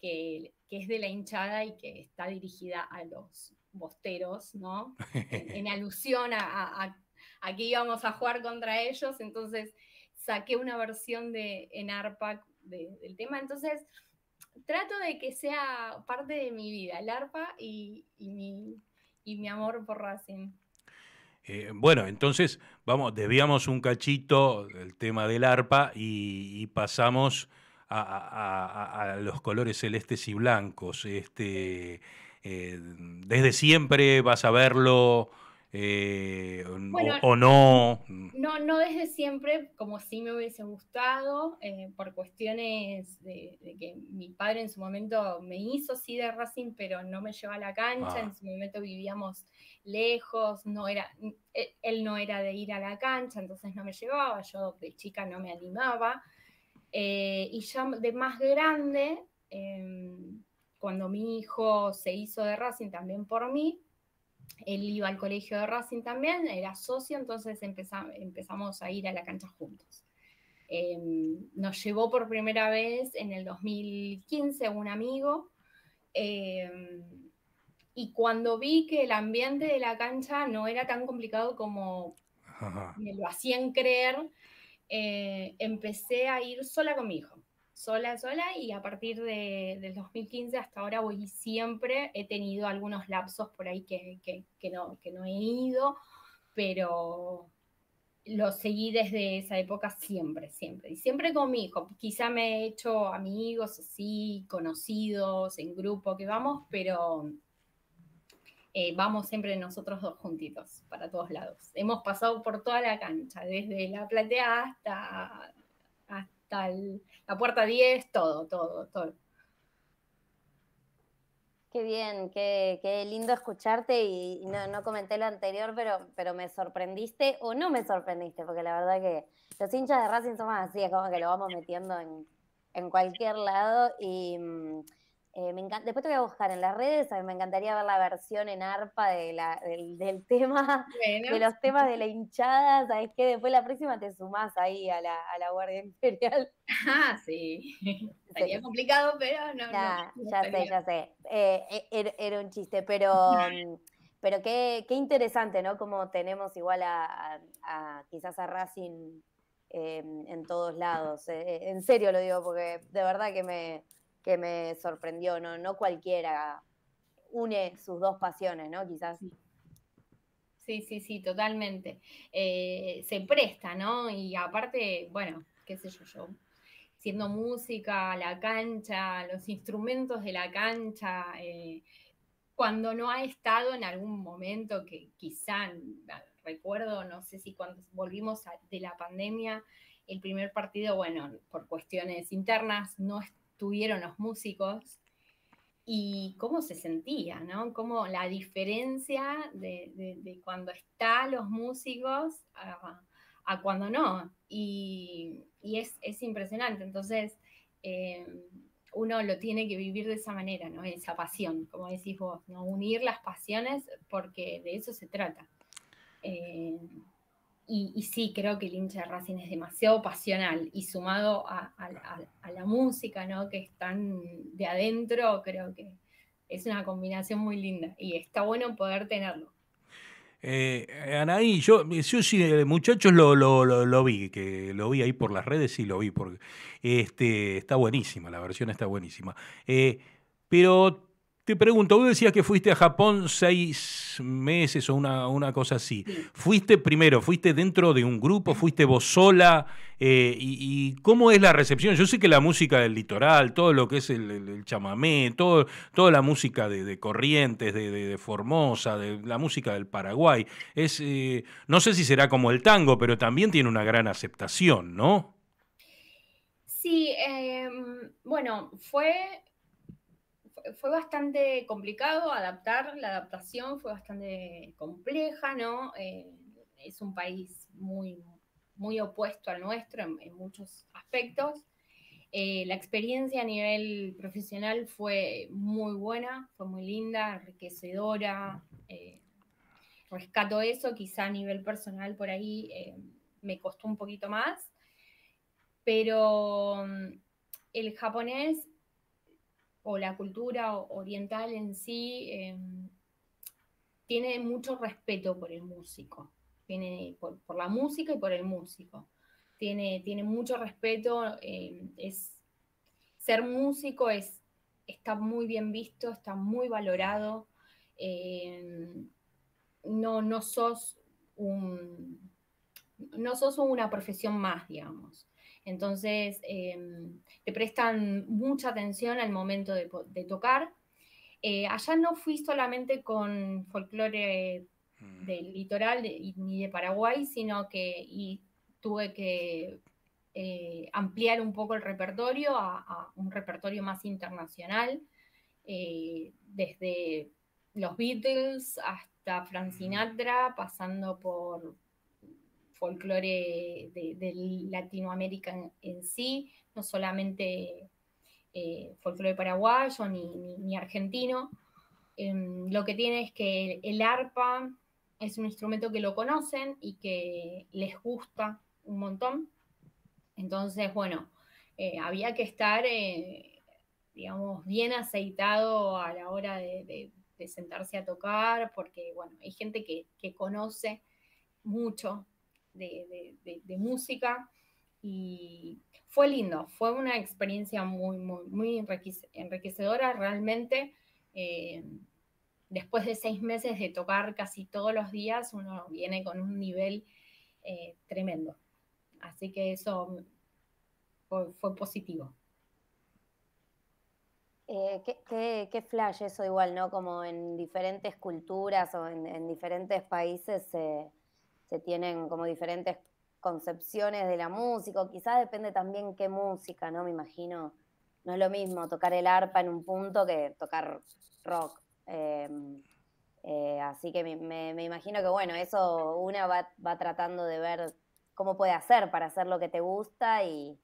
que, es de la hinchada y que está dirigida a los bosteros, ¿no? [LAUGHS] En, alusión a, que íbamos a jugar contra ellos, entonces saqué una versión de, en ARPA del tema, entonces trato de que sea parte de mi vida, el ARPA y, mi, y mi amor por Racing. Eh, bueno, entonces, vamos, desviamos un cachito del tema del arpa y, pasamos a, los colores celestes y blancos. Este, eh, desde siempre vas a verlo eh, o, no. Mm. No, no desde siempre, como si me hubiese gustado, eh, por cuestiones de, que mi padre en su momento me hizo sí de Racing, pero no me llevó a la cancha, ah. en su momento vivíamos lejos, no era, e, él no era de ir a la cancha, entonces no me llevaba, yo de chica no me animaba. Eh, y ya de más grande, em, cuando mi hijo se hizo de Racing también por mí, él iba al colegio de Racing también, era socio, entonces empezamos, a ir a la cancha juntos. Em, nos llevó por primera vez en el 2015 un amigo em, y cuando vi que el ambiente de la cancha no era tan complicado como me lo hacían creer, eh, empecé a ir sola con mi hijo sola, sola, y a partir de, del 2015 hasta ahora voy siempre he tenido algunos lapsos por ahí que, que, no, he ido, pero lo seguí desde esa época siempre, siempre, y siempre conmigo, Quizá me he hecho amigos así, conocidos, en grupo que vamos, pero eh, vamos siempre nosotros dos juntitos para todos lados. Hemos pasado por toda la cancha, desde la platea hasta Tal. la puerta 10, todo, todo, todo. Qué bien, qué, lindo escucharte y, no, comenté lo anterior, pero, pero me sorprendiste o no me sorprendiste, porque la verdad que los hinchas de Racing somos así, es como que lo vamos metiendo en, en cualquier lado y... Mm, eh, después te voy a buscar en las redes, a me encantaría ver la versión en arpa de del, [LAUGHS] tema, de los temas de la hinchada, ¿sabes qué? Después la próxima te sumás ahí a la, Guardia Imperial. [LAUGHS] Ah, sí. Sería complicado, pero no. ya sé, ya sé. Eh, e, er, era, un chiste, pero... Mm, pero qué, interesante, ¿no? Como tenemos igual a, quizás a Racing em, en todos lados. Eh, en serio lo digo, porque de verdad que me, que me sorprendió, ¿no? No cualquiera une sus dos pasiones, ¿no? Quizás. Sí, sí, sí, totalmente. Eh, se presta, ¿no? Y aparte, bueno, qué sé yo, yo siendo música, la cancha, los instrumentos de la cancha, eh, cuando no ha estado en algún momento que quizá recuerdo, no sé si cuando volvimos de la pandemia, el primer partido, bueno, por cuestiones internas no, tuvieron los músicos y cómo se sentía, ¿no? Cómo la diferencia de, cuando están los músicos a, cuando no. Y, es, impresionante. Entonces, eh, uno lo tiene que vivir de esa manera, ¿no? Esa pasión, como decís vos, ¿no? Unir las pasiones porque de eso se trata. Eh, y, sí, creo que el hincha de Racing es demasiado pasional y sumado a, la música, ¿no? Que están de adentro, creo que es una combinación muy linda y está bueno poder tenerlo. Eh, Anaí, yo, sí, eh, muchachos, lo, lo, lo, vi, que lo vi ahí por las redes, y lo vi, porque este, está buenísima, la versión está buenísima. Eh, pero te pregunto, vos decías que fuiste a Japón seis meses o una, una cosa así. ¿Fuiste primero, fuiste dentro de un grupo, fuiste vos sola? Eh, y, cómo es la recepción? Yo sé que la música del litoral, todo lo que es el, chamamé, todo, toda la música de, Corrientes, de, Formosa, de la música del Paraguay, es, eh, no sé si será como el tango, pero también tiene una gran aceptación, ¿no? Sí, em, bueno, fue fue bastante complicado adaptar, la adaptación fue bastante compleja, ¿no? Eh, es un país muy, muy opuesto al nuestro en, muchos aspectos. Eh, la experiencia a nivel profesional fue muy buena, fue muy linda, enriquecedora. Eh, rescato eso, quizá a nivel personal por ahí me costó un poquito más, pero mm, el japonés o la cultura oriental en sí em, tiene mucho respeto por el músico, por, la música y por el músico. Tiene, mucho respeto, em, es, ser músico está muy bien visto, está muy valorado. Em, no, sos no sos una profesión más, digamos. Entonces, em, te prestan mucha atención al momento de, tocar. Eh, allá no fui solamente con folclore mm. del litoral ni de Paraguay, sino que tuve que eh, ampliar un poco el repertorio a, un repertorio más internacional, eh, desde los Beatles hasta mm. Francinatra, pasando por folclore de, Latinoamérica en, sí, no solamente eh, folclore paraguayo ni, argentino. Em, lo que tiene es que el arpa es un instrumento que lo conocen y que les gusta un montón. Entonces, bueno, eh, había que estar, eh, digamos, bien aceitado a la hora de, sentarse a tocar, porque, bueno, hay gente que, que conoce mucho de, música y fue lindo, fue una experiencia muy, muy, enriquecedora realmente. Eh, después de seis meses de tocar casi todos los días, uno viene con un nivel eh, tremendo. Así que eso fue, positivo. Eh, qué, flash eso igual, ¿no? Como en diferentes culturas o en, en diferentes países se tienen como diferentes concepciones de la música, quizás depende también qué música, ¿no? Me imagino, no es lo mismo tocar el arpa en un punto que tocar rock. Eh, eh, así que me, me, imagino que, bueno, eso una va, tratando de ver cómo puede hacer para hacer lo que te gusta y,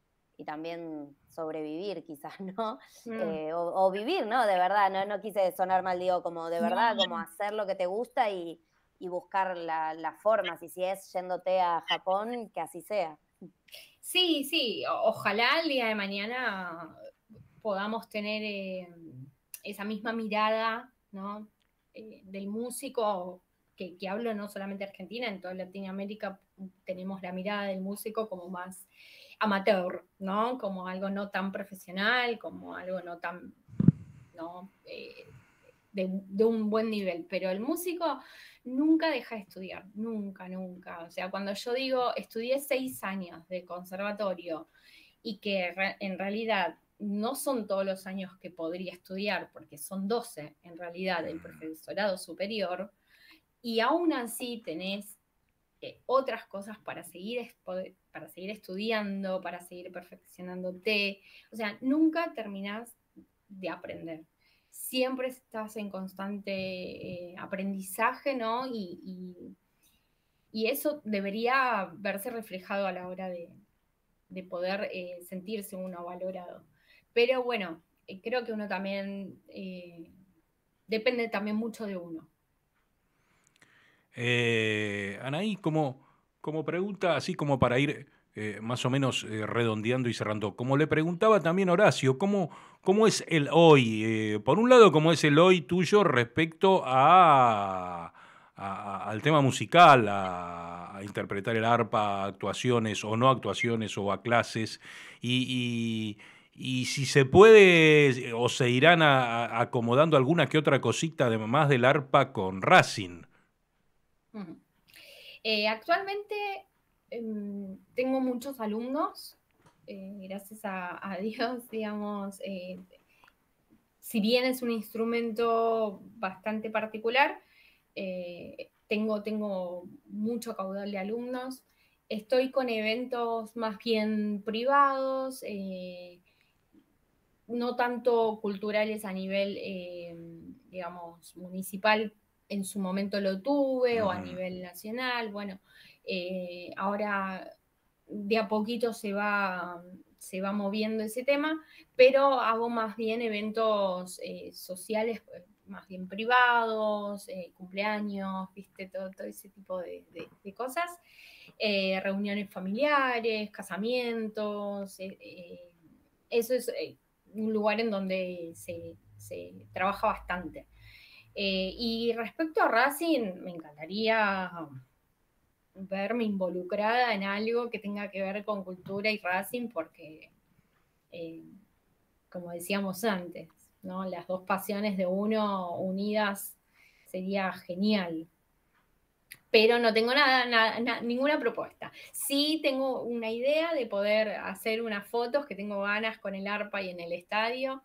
también sobrevivir quizás, [LAUGHS] ¿no? Mm. Eh, o, vivir, ¿no? De verdad, no, no quise sonar mal, digo, como de verdad, como hacer lo que te gusta y, y buscar la, la forma, si, es yéndote a Japón, que así sea. Sí, sí, ojalá el día de mañana podamos tener eh, esa misma mirada eh, del músico, que, hablo no solamente Argentina, en toda Latinoamérica tenemos la mirada del músico como más amateur, ¿no? Como algo no tan profesional, como algo no tan, ¿no? Eh, de, un buen nivel, pero el músico nunca deja de estudiar, nunca, nunca. O sea, cuando yo digo, estudié seis años de conservatorio y que en realidad no son todos los años que podría estudiar, porque son 12 en realidad el mm. profesorado superior, y aún así tenés eh, otras cosas para seguir, para seguir estudiando, para seguir perfeccionándote. O sea, nunca terminás de aprender siempre estás en constante eh, aprendizaje, ¿no? Y, y, eso debería verse reflejado a la hora de, poder eh, sentirse uno valorado. Pero bueno, eh, creo que uno también depende también mucho de uno. Anaí, como, como pregunta, así como para ir más o menos redondeando y cerrando, como le preguntaba también Horacio, ¿cómo, ¿Cómo es el hoy? Eh, por un lado, ¿cómo es el hoy tuyo respecto a, al tema musical, a, interpretar el arpa, actuaciones o no actuaciones o a clases? Y, si se puede o se irán acomodando alguna que otra cosita además del arpa con Racing. Eh, actualmente em, tengo muchos alumnos eh, gracias a, [LAUGHS] Dios, digamos, eh, si bien es un instrumento bastante particular, eh, tengo, tengo mucho caudal de alumnos, estoy con eventos más bien privados, no tanto culturales a nivel, digamos, municipal, en su momento lo tuve, o a mm. nivel nacional, bueno, ahora de a poquito se va, se va moviendo ese tema, pero hago más bien eventos eh, sociales, pues, más bien privados, eh, cumpleaños, viste, todo, todo, ese tipo de, cosas, eh, reuniones familiares, casamientos, eso es un lugar en donde se, se trabaja bastante. y respecto a Racing, me encantaría verme involucrada en algo que tenga que ver con cultura y Racing, porque, eh, como decíamos antes, las dos pasiones de uno unidas sería genial. Pero no tengo ninguna propuesta. Sí tengo una idea de poder hacer unas fotos que tengo ganas con el arpa y en el estadio.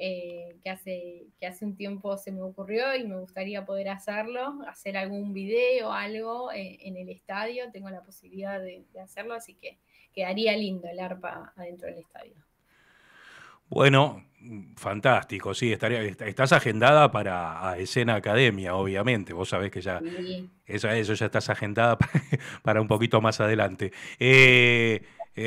Eh, que, hace, que hace un tiempo se me ocurrió y me gustaría poder hacerlo, hacer algún video, algo eh, en el estadio, tengo la posibilidad de, hacerlo, así que quedaría lindo el arpa adentro del estadio. Bueno, fantástico, sí, estaría, estás agendada para Escena Academia, obviamente, vos sabés que ya eso, ya estás agendada [LAUGHS] para, un poquito más adelante. Eh,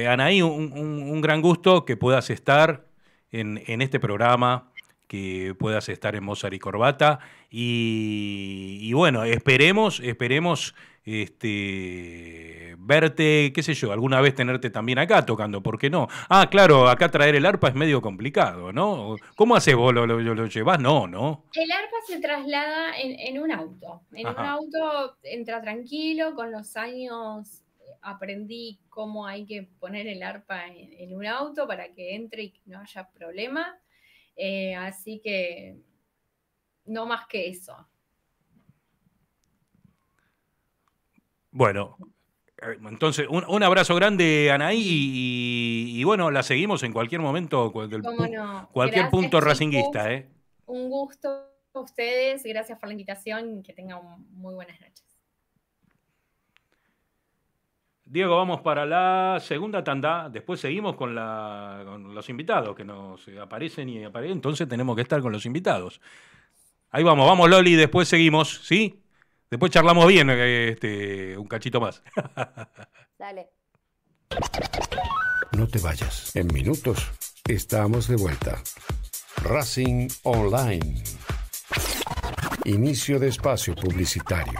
Anaí, un, gran gusto que puedas estar, en, este programa, que puedas estar en Mozart y Corbata. Y, bueno, esperemos, esperemos este, verte, qué sé yo, alguna vez tenerte también acá tocando, ¿por qué no? Ah, claro, acá traer el arpa es medio complicado, ¿no? ¿Cómo hace vos? ¿Lo, lo, llevas? No, ¿no? El arpa se traslada en, un auto. En un auto entra tranquilo, con los años aprendí cómo hay que poner el arpa en, un auto para que entre y no haya problema. Eh, así que no más que eso. Bueno, eh, entonces, un, abrazo grande, Anaí, y, bueno, la seguimos en cualquier momento, cualquier, cualquier punto racinguista. ¿eh? Un gusto a ustedes, gracias por la invitación y que tengan muy buenas noches. Diego, vamos para la segunda tanda. Después seguimos con, los invitados que nos aparecen y aparecen. Entonces tenemos que estar con los invitados. Ahí vamos, vamos Loli, después seguimos, ¿sí? Después charlamos bien eh, este, un cachito más. [LAUGHS] Dale. No te vayas. En minutos estamos de vuelta. Racing Online. Inicio de espacio publicitario.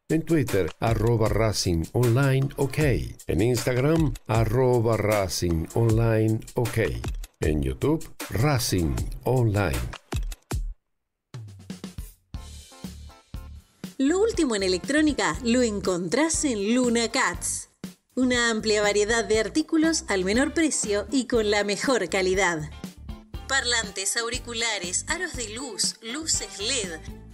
en Twitter arroba Racing Online OK, en Instagram arroba Racing Online OK, en YouTube Racing Online. Lo último en electrónica lo encontrás en Luna Cats. Una amplia variedad de artículos al menor precio y con la mejor calidad. Parlantes, auriculares, aros de luz, luces LED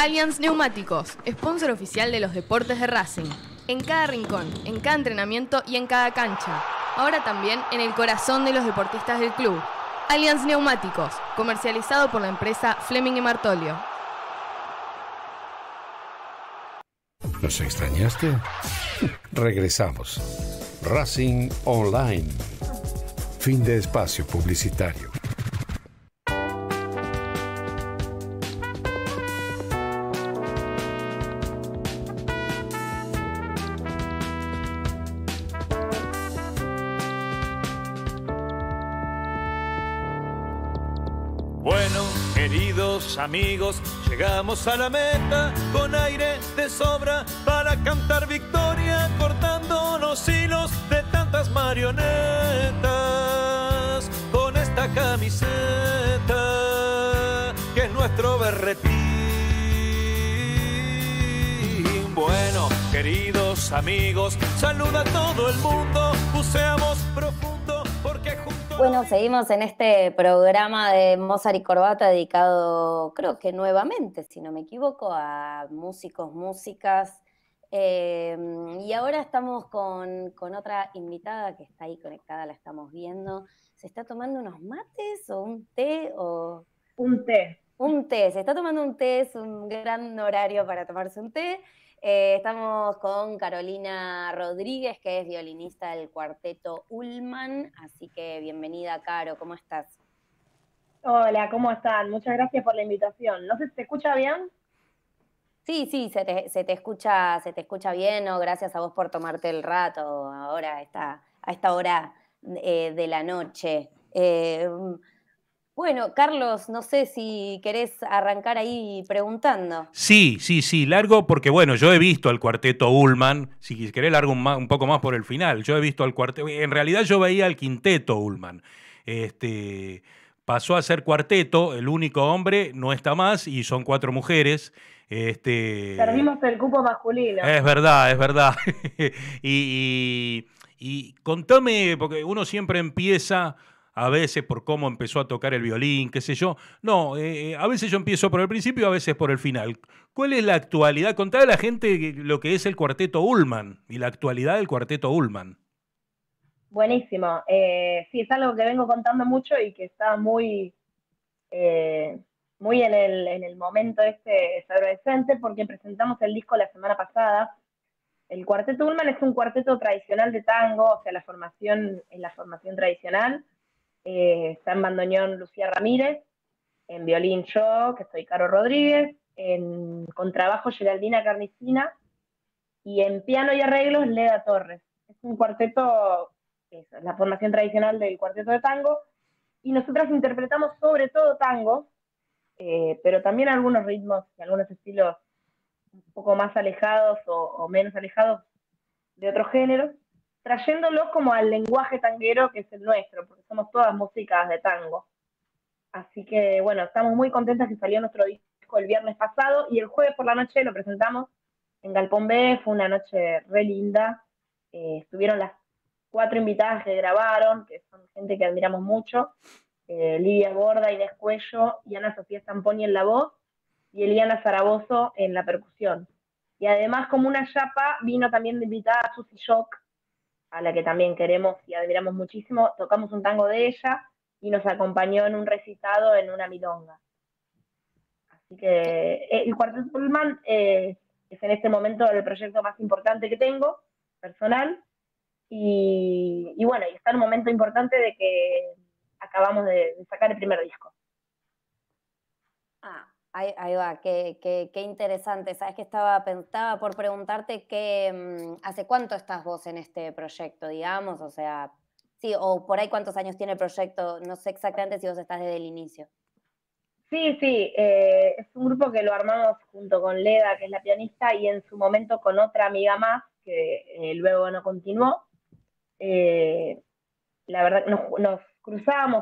Allianz Neumáticos, sponsor oficial de los deportes de Racing. En cada rincón, en cada entrenamiento y en cada cancha. Ahora también en el corazón de los deportistas del club. Allianz Neumáticos, comercializado por la empresa Fleming y Martolio. ¿Nos extrañaste? Regresamos. Racing Online. Fin de espacio publicitario. amigos llegamos a la meta con aire de sobra para cantar victoria cortando los hilos de tantas marionetas con esta camiseta que es nuestro berretín. Bueno, queridos amigos, saluda a todo el mundo, buceamos bueno, seguimos en este programa de Mozart y Corbata dedicado, creo que nuevamente, si no me equivoco, a músicos, músicas. Em, y ahora estamos con, otra invitada que está ahí conectada, la estamos viendo. ¿Se está tomando unos mates o un té? O... Un té. Un té, se está tomando un té, es un gran horario para tomarse un té. Eh, estamos con Carolina Rodríguez, que es violinista del cuarteto Ullman, así que bienvenida, Caro, ¿cómo estás? Hola, ¿cómo están? Muchas gracias por la invitación. No sé te escucha bien. Sí, sí, se te, escucha, se te escucha bien, o Gracias a vos por tomarte el rato ahora, a esta hora eh, de la noche. Eh, bueno, Carlos, no sé si querés arrancar ahí preguntando. Sí, sí, sí, largo porque, bueno, yo he visto al cuarteto Ullman, si querés largo un, poco más por el final, yo he visto al cuarteto, en realidad yo veía al quinteto Ullman. Este, pasó a ser cuarteto, el único hombre no está más y son cuatro mujeres. Este, Perdimos el cupo masculino. Es verdad, es verdad. [LAUGHS] y contame, porque uno siempre empieza a veces por cómo empezó a tocar el violín, qué sé yo. No, eh, eh, a veces yo empiezo por el principio, a veces por el final. ¿Cuál es la actualidad? Contad a la gente lo que es el cuarteto Ullman y la actualidad del cuarteto Ullman. Buenísimo. Eh, sí, es algo que vengo contando mucho y que está muy, eh, muy en, el, en el momento este adolescente porque presentamos el disco la semana pasada. El cuarteto Ullman es un cuarteto tradicional de tango, o sea, la formación es la formación tradicional eh, está en bandoneón Lucía Ramírez, en violín yo, que soy Caro Rodríguez, en contrabajo Geraldina Carnicina y en piano y arreglos Leda Torres. Es un cuarteto, es la formación tradicional del cuarteto de tango, y nosotras interpretamos sobre todo tango, eh, pero también algunos ritmos y algunos estilos un poco más alejados o menos alejados de otros géneros trayéndolos como al lenguaje tanguero que es el nuestro, porque somos todas músicas de tango. Así que bueno, estamos muy contentas que salió nuestro disco el viernes pasado y el jueves por la noche lo presentamos en Galpón B, fue una noche re linda, eh, estuvieron las cuatro invitadas que grabaron, que son gente que admiramos mucho, eh, Lidia Gorda, y Descuello, y Ana Sofía Zamponi en la voz y Eliana Zarabozo en la percusión. Y además como una chapa vino también de invitada Susy Shock, a la que también queremos y admiramos muchísimo, tocamos un tango de ella y nos acompañó en un recitado en una milonga. Así que eh, el Cuarteto Pullman eh, es en este momento el proyecto más importante que tengo, personal, y, bueno, y está en un momento importante de que acabamos de, sacar el primer disco. Ah, Ahí, va, qué, interesante. Sabes que estaba, por preguntarte que, mm, hace cuánto estás vos en este proyecto, digamos, o sea, sí, o por ahí cuántos años tiene el proyecto, no sé exactamente si vos estás desde el inicio. Sí, sí, eh, es un grupo que lo armamos junto con Leda, que es la pianista, y en su momento con otra amiga más, que eh, luego no continuó. Eh, la verdad, nos, nos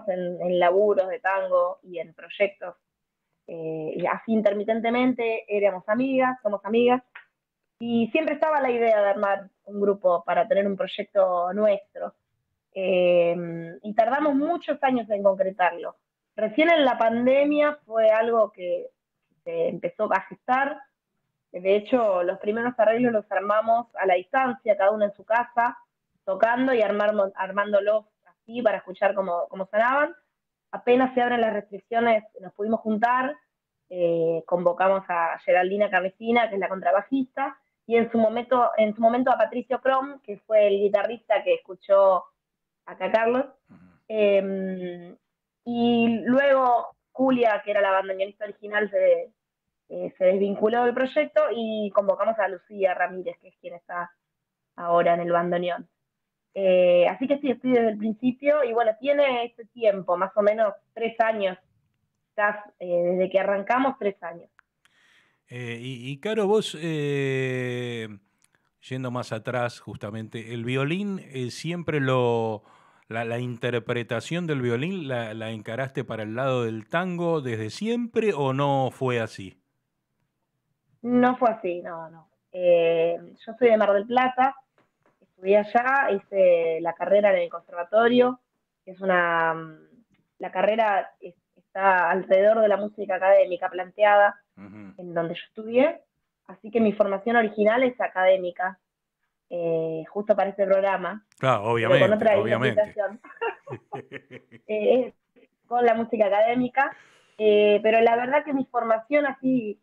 en, en, laburos de tango y en proyectos eh, y así intermitentemente éramos amigas, somos amigas, y siempre estaba la idea de armar un grupo para tener un proyecto nuestro. Em, y tardamos muchos años en concretarlo. Recién en la pandemia fue algo que se empezó a gestar. De hecho, los primeros arreglos los armamos a la distancia, cada uno en su casa, tocando y armando, armándolos así para escuchar cómo, cómo sonaban apenas se abren las restricciones, nos pudimos juntar, eh, convocamos a Geraldina Carnicina, que es la contrabajista, y en su momento, en su momento a Patricio Crom, que fue el guitarrista que escuchó acá Carlos. Em, y luego Julia, que era la bandoneonista original, se, eh, se desvinculó del proyecto y convocamos a Lucía Ramírez, que es quien está ahora en el bandoneón. Eh, así que sí, estoy desde el principio y bueno, tiene este tiempo, más o menos tres años, eh, desde que arrancamos, tres años. Eh, y, Caro, vos, yendo más atrás justamente, el violín siempre lo... La, interpretación del violín la, la encaraste para el lado del tango desde siempre o no fue así? No fue así, no, no. yo soy de Mar del Plata, estudié allá, hice la carrera en el conservatorio, que es una, mm, la carrera está alrededor de la música académica planteada en donde yo estudié, así que mi formación original es académica, eh, justo para este programa. Claro, obviamente. Con obviamente. [LAUGHS] Eh, con la música académica, eh, pero la verdad que mi formación así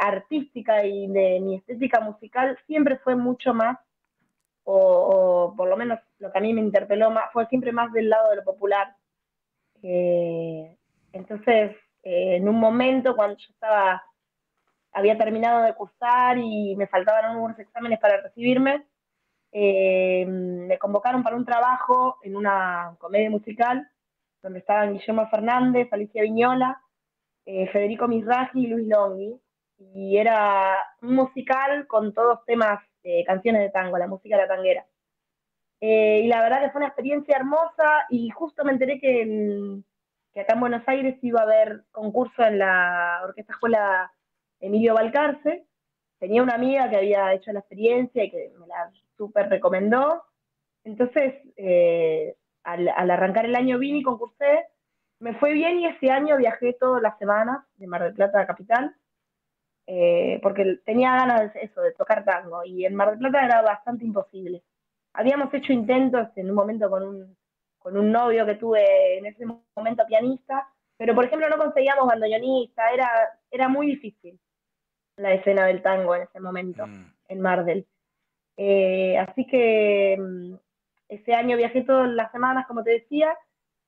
artística y de mi estética musical siempre fue mucho más o, por lo menos lo que a mí me interpeló más, fue siempre más del lado de lo popular. Eh, entonces, eh, en un momento cuando yo estaba, había terminado de cursar y me faltaban unos exámenes para recibirme, eh, me convocaron para un trabajo en una comedia musical donde estaban Guillermo Fernández, Alicia Viñola, Federico Miragi y Luis Longhi. Y era un musical con todos temas canciones de tango, la música de la tanguera. Eh, y la verdad que fue una experiencia hermosa y justo me enteré mm, que, acá en Buenos Aires iba a haber concurso en la Orquesta Escuela Emilio Balcarce. Tenía una amiga que había hecho la experiencia y que me la súper recomendó. Entonces, eh, al, arrancar el año vine y concursé. Me fue bien y ese año viajé todas las semanas de Mar del Plata a Capital eh, porque tenía ganas de eso, de tocar tango, y en Mar del Plata era bastante imposible. Habíamos hecho intentos en un momento con un, novio que tuve en ese momento pianista, pero por ejemplo no conseguíamos bandoneonista, era, era muy difícil la escena del tango en ese momento mm. en Mar del. Eh, así que mm, ese año viajé todas las semanas, como te decía,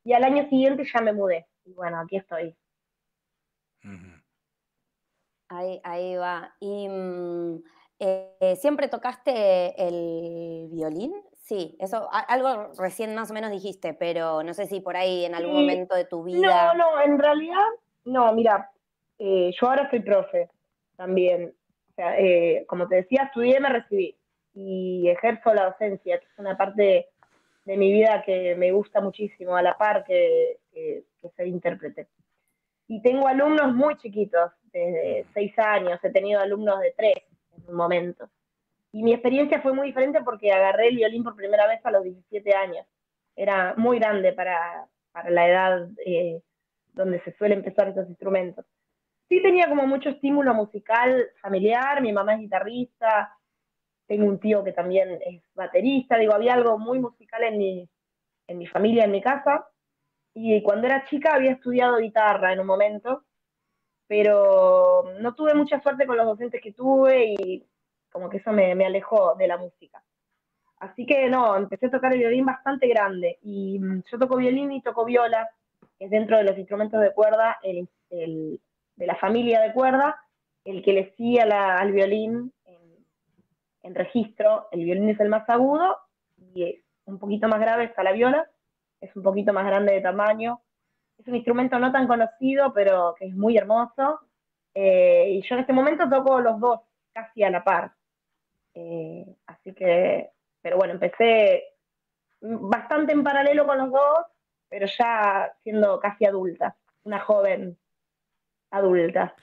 y al año siguiente ya me mudé. Y bueno, aquí estoy. Ahí, va. Y mm, eh, eh, siempre tocaste el violín, Sí, eso algo recién más o menos dijiste, pero no sé si por ahí en algún momento de tu vida. No, no, en realidad, no, mira, eh, yo ahora soy profe también. O sea, como te decía, estudié, me recibí y ejerzo la docencia, que es una parte de, mi vida que me gusta muchísimo, a la par que, que, que soy intérprete y tengo alumnos muy chiquitos, desde seis años, he tenido alumnos de tres en un momento. Y mi experiencia fue muy diferente porque agarré el violín por primera vez a los 17 años. Era muy grande para, la edad eh, donde se suele empezar estos instrumentos. Sí tenía como mucho estímulo musical familiar, mi mamá es guitarrista, tengo un tío que también es baterista, digo, había algo muy musical en mi, en mi familia, en mi casa, y cuando era chica había estudiado guitarra en un momento, pero no tuve mucha suerte con los docentes que tuve y como que eso me, alejó de la música. Así que no, empecé a tocar el violín bastante grande y mm, yo toco violín y toco viola, que es dentro de los instrumentos de cuerda, el, de la familia de cuerda, el que le sigue al violín en, en registro, el violín es el más agudo y es un poquito más grave está la viola es un poquito más grande de tamaño. Es un instrumento no tan conocido, pero que es muy hermoso. Eh, y yo en este momento toco los dos casi a la par. Eh, así que, pero bueno, empecé bastante en paralelo con los dos, pero ya siendo casi adulta, una joven adulta.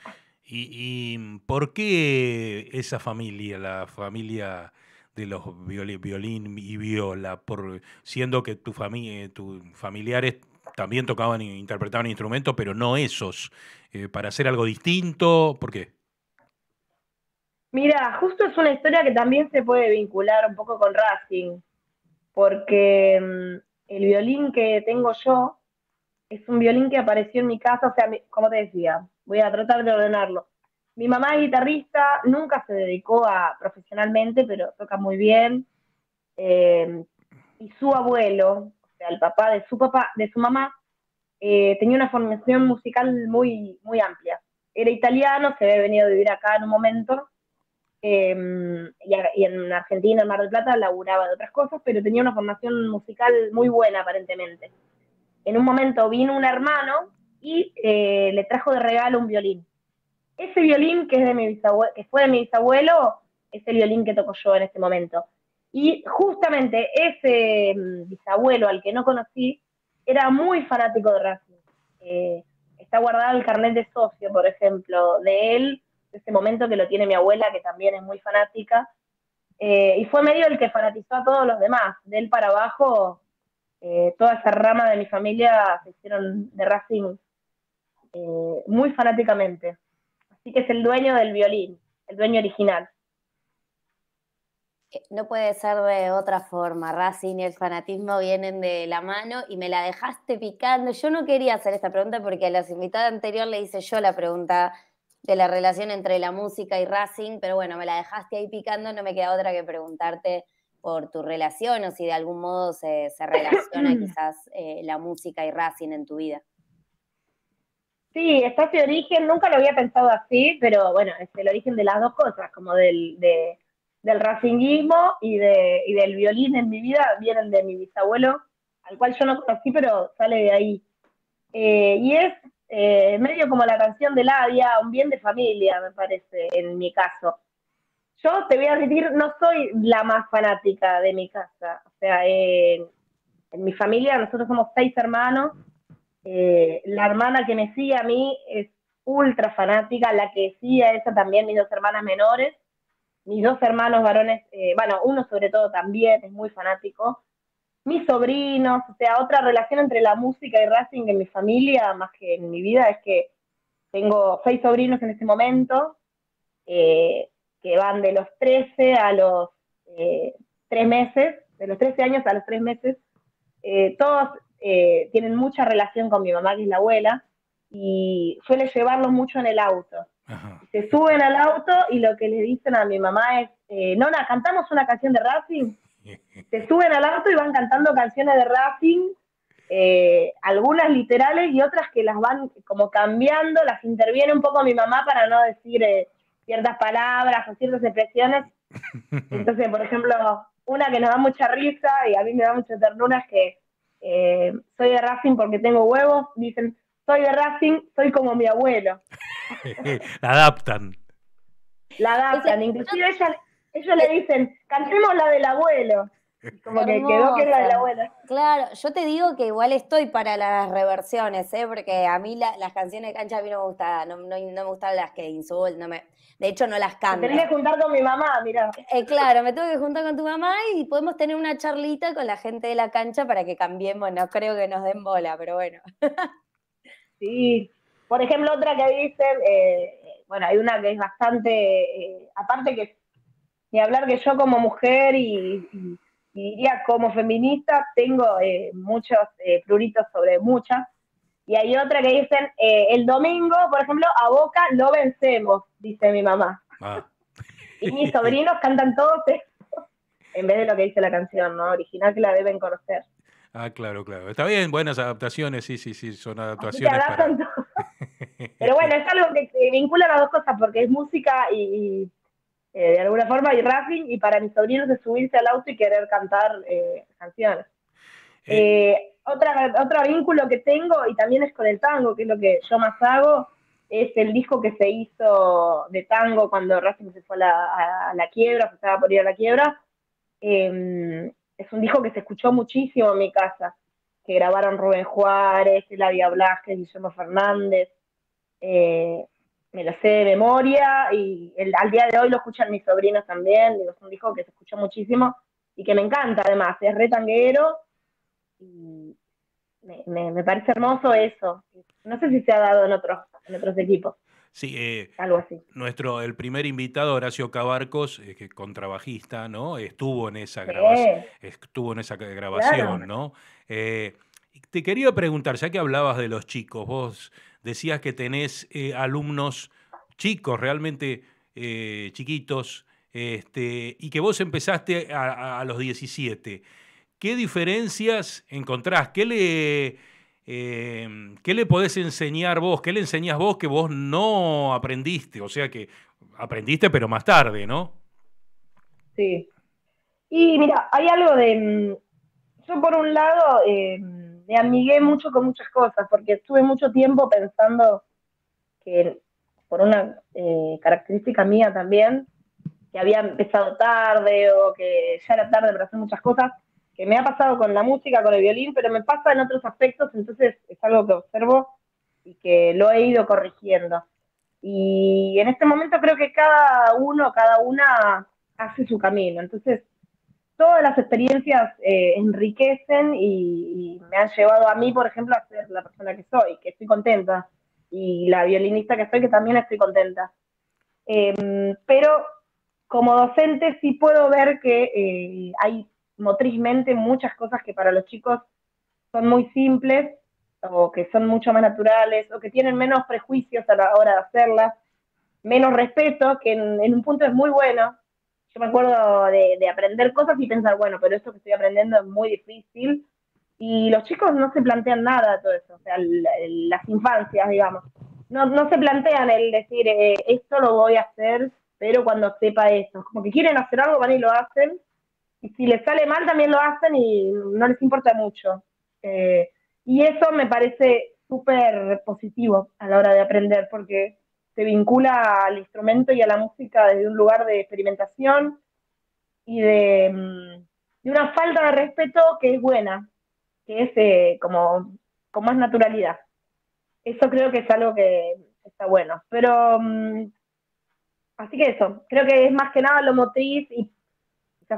¿Y, y por qué esa familia, la familia de los violín, y viola, por, siendo que eh, tus familiares también tocaban e interpretaban instrumentos, pero no esos, eh, para hacer algo distinto, ¿por qué? Mira, justo es una historia que también se puede vincular un poco con Racing, porque mm, el violín que tengo yo es un violín que apareció en mi casa, o sea, como te decía, voy a tratar de ordenarlo. Mi mamá es guitarrista, nunca se dedicó a profesionalmente, pero toca muy bien. Eh, y su abuelo, o sea, el papá de su papá, de su mamá, eh, tenía una formación musical muy, muy amplia. Era italiano, se había venido a vivir acá en un momento, em, y, en Argentina, en Mar del Plata, laburaba de otras cosas, pero tenía una formación musical muy buena aparentemente. En un momento vino un hermano y eh, le trajo de regalo un violín. Ese violín que, es de mi bisabuelo, que fue de mi bisabuelo es el violín que toco yo en este momento. Y justamente ese mm, bisabuelo al que no conocí era muy fanático de Racing. Eh, está guardado el carnet de socio, por ejemplo, de él, de ese momento que lo tiene mi abuela, que también es muy fanática. Eh, y fue medio el que fanatizó a todos los demás. De él para abajo, eh, toda esa rama de mi familia se hicieron de Racing muy fanáticamente. Así que es el dueño del violín, el dueño original. Eh, no puede ser de otra forma. Racing y el fanatismo vienen de la mano y me la dejaste picando. Yo no quería hacer esta pregunta porque a la invitada anterior le hice yo la pregunta de la relación entre la música y Racing, pero bueno, me la dejaste ahí picando, no me queda otra que preguntarte por tu relación o si de algún modo se, relaciona [CLEARS THROAT] quizás eh, la música y Racing en tu vida. Sí, está de origen, nunca lo había pensado así, pero bueno, es el origen de las dos cosas, como del, de, del racinguismo y, del violín en mi vida, vienen de mi bisabuelo, al cual yo no conocí, pero sale de ahí. Eh, y es eh, medio como la canción de Ladia, un bien de familia, me parece, en mi caso. Yo te voy a decir, no soy la más fanática de mi casa. O sea, en mi familia nosotros somos seis hermanos eh, la hermana que me sigue a mí es ultra fanática, la que sigue a esa también, mis dos hermanas menores. Mis dos hermanos varones, eh, bueno, uno sobre todo también es muy fanático. Mis sobrinos, o sea, otra relación entre la música y Racing en mi familia, más que en mi vida, es que tengo seis sobrinos en este momento, eh, que van de los 13 a los 3 meses, de los 13 años a los 3 meses, todos eh, tienen mucha relación con mi mamá, que es la abuela, y suele llevarlos mucho en el auto. Se suben al auto y lo que le dicen a mi mamá es, eh, Nona, ¿cantamos una canción de Racing? [LAUGHS] Se suben al auto y van cantando canciones de Racing, eh, algunas literales y otras que las van como cambiando, las interviene un poco mi mamá para no decir eh, ciertas palabras o ciertas expresiones. [LAUGHS] Entonces, por ejemplo, una que nos da mucha risa y a mí me da mucha ternura es que eh, soy de Racing porque tengo huevos, dicen, soy de Racing, soy como mi abuelo. [LAUGHS] la adaptan. La adaptan, inclusive ellos le dicen, cantemos la del abuelo. Como que quedó que era del abuelo. Claro, yo te digo que igual estoy para las reversiones, ¿eh? porque a mí las canciones de cancha a mí no me gustan, no, me gustan las que insultan, no me, de hecho, no las cambio. Me tenés que juntar con mi mamá, mira. Eh, claro, me tengo que juntar con tu mamá y podemos tener una charlita con la gente de la cancha para que cambiemos. No creo que nos den bola, pero bueno. [LAUGHS] sí. Por ejemplo, otra que dicen, eh, bueno, hay una que es bastante, eh, aparte que, ni hablar que yo como mujer y, diría como feminista, tengo muchos pruritos sobre muchas, y hay otra que dicen, eh, el domingo, por ejemplo, a Boca lo vencemos, dice mi mamá. Ah. Y mis sobrinos cantan todo esto, en vez de lo que dice la canción, ¿no? Original que la deben conocer. Ah, claro, claro. Está bien, buenas adaptaciones, sí, sí, sí, son adaptaciones. [LAUGHS] Pero bueno, es algo que, vincula las dos cosas, porque es música y, eh, de alguna forma, y rapping, y para mis sobrinos es subirse al auto y querer cantar eh, canciones. Eh, otra, otro vínculo que tengo, y también es con el tango, que es lo que yo más hago, es el disco que se hizo de tango cuando Racing se fue a la, quiebra, se estaba por ir a la quiebra. Em, es un disco que se escuchó muchísimo en mi casa, que grabaron Rubén Juárez, Eladia Blasque Guillermo Fernández. Eh, me lo sé de memoria y al día de hoy lo escuchan mis sobrinos también. es un disco que se escuchó muchísimo y que me encanta además. Es re tanguero, me, me, parece hermoso eso. No sé si se ha dado en otros, en otros equipos. Sí, eh, algo así. Nuestro, el primer invitado, Horacio Cabarcos, eh, contrabajista, ¿no? Estuvo en esa, grabación, estuvo en esa grabación, ¿no? Eh, te quería preguntar, ya que hablabas de los chicos, vos decías que tenés alumnos chicos, realmente chiquitos, este, y que vos empezaste a, los 17. ¿Qué diferencias encontrás? ¿Qué le, eh, le podés enseñar vos? ¿Qué le enseñas vos que vos no aprendiste? O sea que aprendiste, pero más tarde, ¿no? Sí. Y mira, hay algo de. Mm, yo, por un lado, eh, me amigué mucho con muchas cosas, porque estuve mucho tiempo pensando que, por una eh, característica mía también, que había empezado tarde o que ya era tarde para hacer muchas cosas que me ha pasado con la música, con el violín, pero me pasa en otros aspectos, entonces es algo que observo y que lo he ido corrigiendo. Y en este momento creo que cada uno, cada una hace su camino, entonces todas las experiencias eh, enriquecen y, me han llevado a mí, por ejemplo, a ser la persona que soy, que estoy contenta, y la violinista que soy, que también estoy contenta. Em, pero como docente sí puedo ver que eh, hay motrizmente muchas cosas que para los chicos son muy simples o que son mucho más naturales o que tienen menos prejuicios a la hora de hacerlas, menos respeto, que en, un punto es muy bueno. Yo me acuerdo de, aprender cosas y pensar, bueno, pero esto que estoy aprendiendo es muy difícil, y los chicos no se plantean nada de todo eso, o sea, las infancias, digamos. No, no se plantean el decir, eh, esto lo voy a hacer, pero cuando sepa esto. Como que quieren hacer algo, van y lo hacen, y si les sale mal también lo hacen y no les importa mucho. Eh, y eso me parece súper positivo a la hora de aprender porque te vincula al instrumento y a la música desde un lugar de experimentación y de, mm, una falta de respeto que es buena, que es eh, como con más naturalidad. Eso creo que es algo que está bueno. Pero, mm, así que eso, creo que es más que nada lo motriz y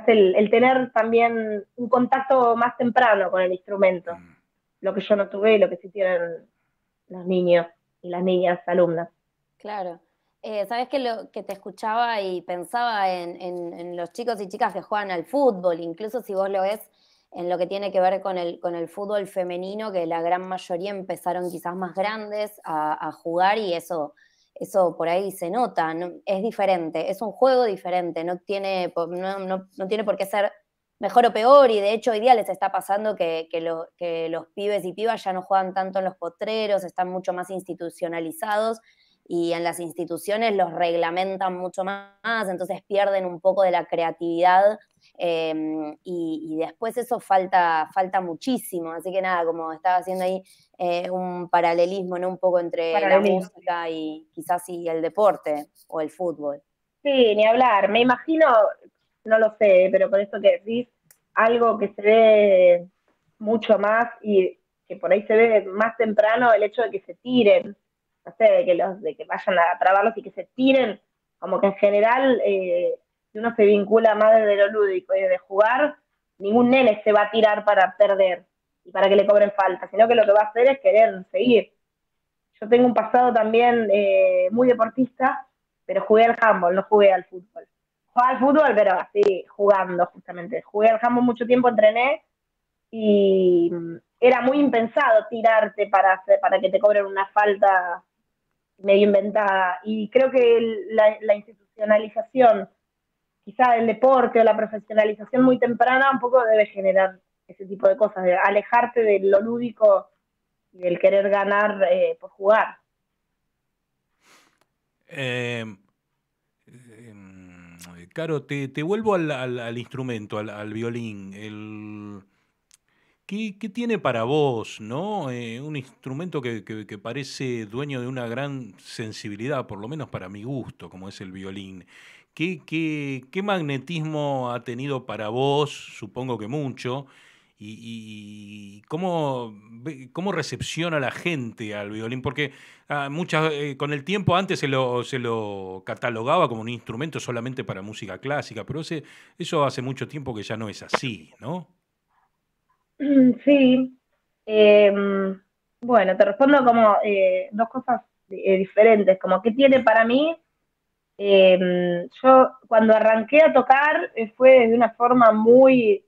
el, tener también un contacto más temprano con el instrumento, mm. lo que yo no tuve y lo que sí tienen los niños y las niñas alumnas. Claro. Eh, Sabes que lo que te escuchaba y pensaba en, los chicos y chicas que juegan al fútbol, incluso si vos lo ves en lo que tiene que ver con el, con el fútbol femenino, que la gran mayoría empezaron quizás más grandes a jugar y eso eso por ahí se nota, es diferente, es un juego diferente, no tiene, no, tiene por qué ser mejor o peor y de hecho hoy día les está pasando que, que, los pibes y pibas ya no juegan tanto en los potreros, están mucho más institucionalizados y en las instituciones los reglamentan mucho más, entonces pierden un poco de la creatividad Em, y, después eso falta, falta muchísimo, así que nada, como estaba haciendo ahí eh, un paralelismo, ¿no? Un poco entre la música y quizás y el deporte o el fútbol. Sí, ni hablar. Me imagino, no lo sé, pero con esto que decís, algo que se ve mucho más y que por ahí se ve más temprano el hecho de que se tiren, no sé, de que los, de que vayan a trabarlos y que se tiren, como que en general eh, si uno se vincula más desde lo lúdico y de jugar, ningún nene se va a tirar para perder y para que le cobren falta, sino que lo que va a hacer es querer seguir. Yo tengo un pasado también eh, muy deportista, pero jugué al handball, no jugué al fútbol. Jugué al fútbol, pero así, jugando justamente. Jugué al handball mucho tiempo, entrené y era muy impensado tirarte para, para que te cobren una falta medio inventada. Y creo que la, la institucionalización quizá el deporte o la profesionalización muy temprana un poco debe generar ese tipo de cosas, de alejarte de lo lúdico y del querer ganar eh, por jugar. Em, em, Caro, te, vuelvo al, instrumento, al, violín. ¿qué, tiene para vos, no? Eh, un instrumento que, que, parece dueño de una gran sensibilidad, por lo menos para mi gusto, como es el violín. ¿Qué, magnetismo ha tenido para vos? Supongo que mucho. ¿Y, y cómo, cómo, recepciona la gente al violín? Porque ah, muchas, eh, con el tiempo antes se lo, catalogaba como un instrumento solamente para música clásica, pero eso hace mucho tiempo que ya no es así, ¿no? Mm, sí. Em, bueno, te respondo como eh, dos cosas eh, diferentes, como qué tiene para mí Em, yo cuando arranqué a tocar eh, fue de una forma muy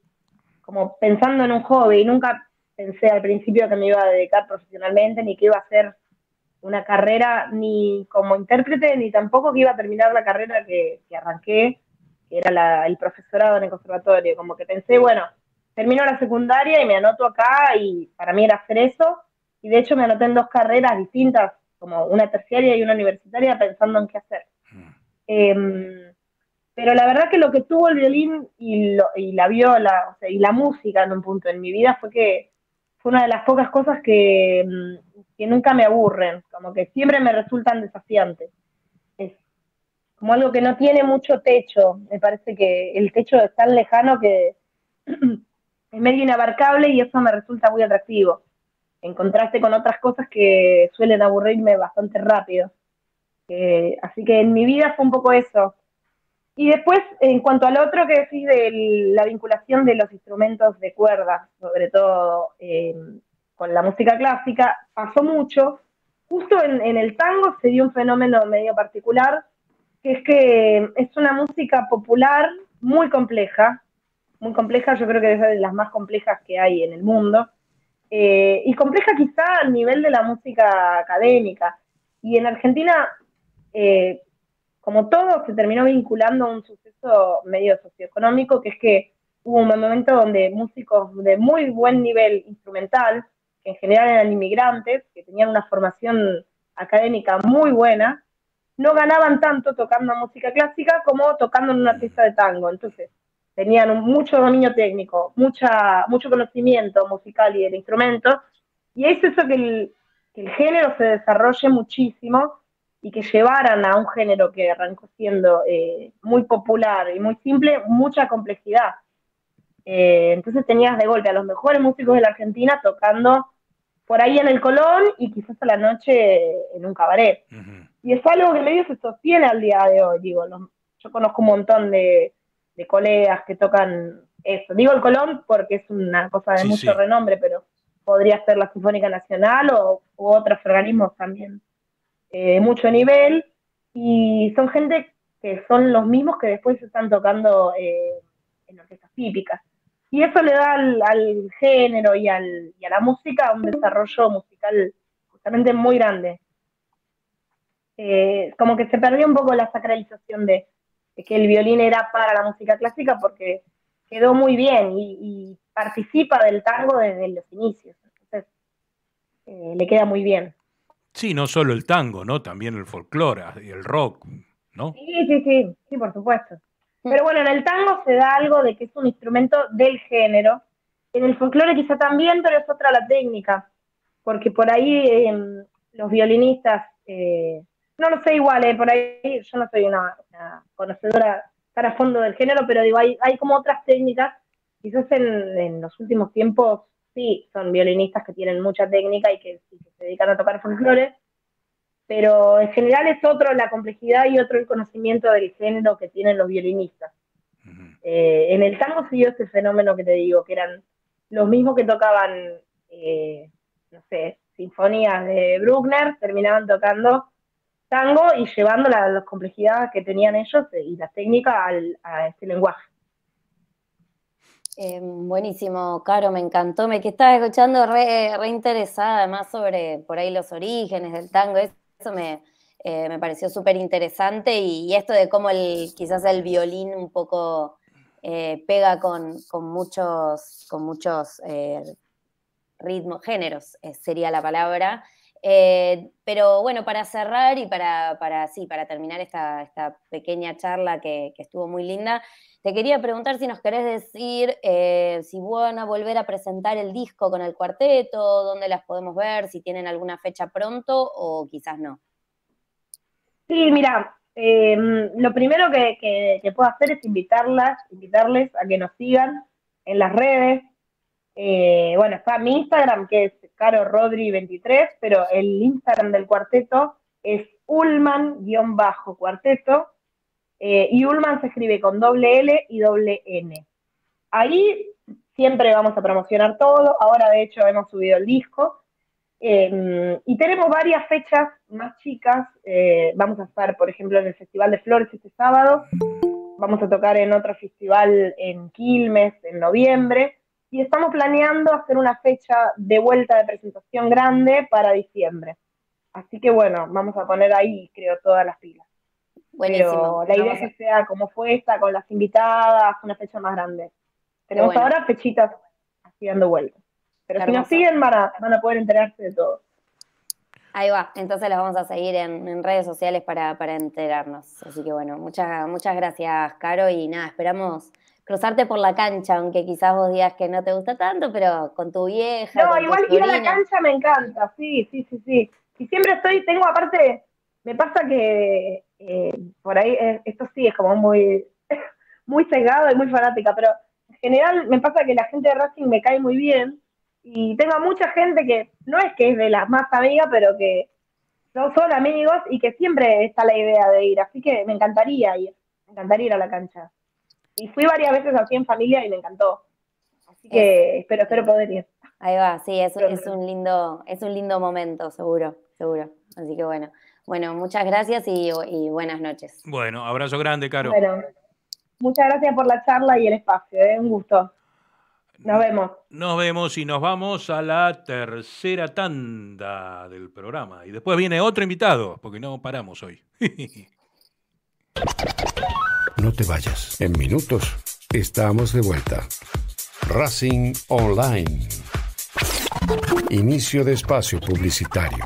como pensando en un hobby. Nunca pensé al principio que me iba a dedicar profesionalmente, ni que iba a hacer una carrera ni como intérprete, ni tampoco que iba a terminar la carrera que, arranqué, que era el profesorado en el conservatorio. Como que pensé, bueno, termino la secundaria y me anoto acá y para mí era hacer eso. Y de hecho me anoté en dos carreras distintas, como una terciaria y una universitaria, pensando en qué hacer. Em, pero la verdad que lo que tuvo el violín y, la viola o sea, y la música en un punto en mi vida fue que fue una de las pocas cosas mm, que, nunca me aburren, como que siempre me resultan desafiantes. Es como algo que no tiene mucho techo, me parece que el techo es tan lejano que [CLEARS THROAT] es medio inabarcable y eso me resulta muy atractivo, en contraste con otras cosas que suelen aburrirme bastante rápido. Eh, así que en mi vida fue un poco eso. Y después, en cuanto al otro que decís de la vinculación de los instrumentos de cuerda, sobre todo eh, con la música clásica, pasó mucho. Justo en, el tango se dio un fenómeno medio particular, que es que es una música popular muy compleja, muy compleja, yo creo que es de las más complejas que hay en el mundo, eh, y compleja quizá al nivel de la música académica. Y en Argentina eh, como todo, se terminó vinculando a un suceso medio socioeconómico, que es que hubo un momento donde músicos de muy buen nivel instrumental, que en general eran inmigrantes, que tenían una formación académica muy buena, no ganaban tanto tocando música clásica como tocando en una pieza de tango. Entonces, tenían mucho dominio técnico, mucha, mucho conocimiento musical y del instrumento, y es eso que el, que el género se desarrolle muchísimo y que llevaran a un género que arrancó siendo eh, muy popular y muy simple, mucha complejidad. Eh, entonces tenías de golpe a los mejores músicos de la Argentina tocando por ahí en el Colón y quizás a la noche en un cabaret. Y es algo que medio se sostiene al día de hoy, digo, yo conozco un montón de, colegas que tocan eso. Digo el Colón porque es una cosa de mucho renombre, pero podría ser la Sinfónica Nacional o otros organismos también de eh, mucho nivel y son gente que son los mismos que después están tocando eh, en orquestas típicas. Y eso le da al, género y, al, a la música un desarrollo musical justamente muy grande. Eh, como que se perdió un poco la sacralización de, que el violín era para la música clásica porque quedó muy bien y, participa del tango desde los inicios. Entonces, le queda muy bien. Sí, no solo el tango, ¿no? También el folclore, el rock, ¿no? Sí, sí, sí, sí, por supuesto. Mm. Pero bueno, en el tango se da algo de que es un instrumento del género. En el folclore quizá también, pero es otra la técnica. Porque por ahí em, los violinistas, eh, no lo sé igual, eh, por ahí yo no soy una, conocedora para a fondo del género, pero digo, hay, hay como otras técnicas, quizás en los últimos tiempos sí son violinistas que tienen mucha técnica y que, se dedican a tocar folclores, pero en general es otro la complejidad y otro el conocimiento del género que tienen los violinistas. Eh, en el tango siguió ese fenómeno que te digo, que eran los mismos que tocaban, eh, no sé, sinfonías de Bruckner, terminaban tocando tango y llevando las complejidades que tenían ellos eh, y la técnica a este lenguaje. Em, buenísimo, Caro, me encantó. Me que estaba escuchando re, además sobre por ahí los orígenes del tango. Eso me, eh, me pareció súper interesante y, esto de cómo el, quizás el violín un poco eh, pega con, con, muchos, con muchos eh, ritmos, géneros, sería la palabra. Eh, pero bueno, para cerrar y para, para sí, para terminar esta, pequeña charla que, estuvo muy linda, te quería preguntar si nos querés decir eh, si van a volver a presentar el disco con el cuarteto, dónde las podemos ver, si tienen alguna fecha pronto o quizás no. Sí, mira, eh, lo primero que, puedo hacer es invitarlas, invitarles a que nos sigan en las redes. bueno, está mi Instagram, que es Caro Rodri 23, pero el Instagram del cuarteto es Ullman-cuarteto. Eh, y Ulman se escribe con doble L y doble N. Ahí siempre vamos a promocionar todo. Ahora, de hecho, hemos subido el disco. Em, y tenemos varias fechas más chicas. Eh, vamos a estar, por ejemplo, en el Festival de Flores este sábado. Vamos a tocar en otro festival en Quilmes en noviembre y estamos planeando hacer una fecha de vuelta de presentación grande para diciembre. Así que bueno, vamos a poner ahí, creo, todas las pilas. Buenísimo. Pero la idea es que sea como fue esta, con las invitadas, una fecha más grande. Tenemos ahora fechitas así dando vuelta. Pero si nos siguen van a, poder enterarse de todo. Ahí va, entonces los vamos a seguir en, redes sociales para, para, enterarnos. Así que bueno, muchas, muchas gracias, Caro, y nada, esperamos cruzarte por la cancha, aunque quizás vos digas que no te gusta tanto, pero con tu vieja. No, igual ir a la cancha me encanta, sí, sí, sí, sí. Y siempre estoy, tengo aparte, me pasa que eh, por ahí, eh, esto sí es como muy, [LAUGHS] muy sesgado y muy fanática, pero en general me pasa que la gente de Racing me cae muy bien y tengo a mucha gente que no es que es de las más amigas, pero que no son amigos y que siempre está la idea de ir, así que me encantaría ir, me encantaría ir a la cancha. Y fui varias veces así en familia y me encantó. Así que espero, espero poder ir. Ahí va, sí, es, un lindo, es un lindo momento, seguro, seguro. Así que bueno. Bueno, muchas gracias y, buenas noches. Bueno, abrazo grande, Caro. muchas gracias por la charla y el espacio, ¿eh? un gusto. Nos vemos. Nos vemos y nos vamos a la tercera tanda del programa. Y después viene otro invitado, porque no paramos hoy. [LAUGHS] no te vayas. En minutos estamos de vuelta. Racing Online. Inicio de espacio publicitario.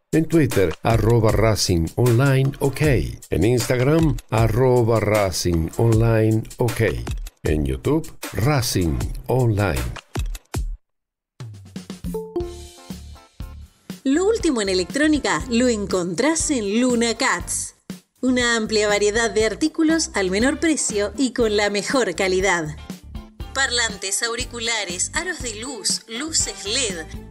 en Twitter, arroba Racing Online OK. En Instagram, arroba Racing Online OK. En YouTube, Racing Online. Lo último en electrónica lo encontrás en Luna Cats. Una amplia variedad de artículos al menor precio y con la mejor calidad. Parlantes, auriculares, aros de luz, luces LED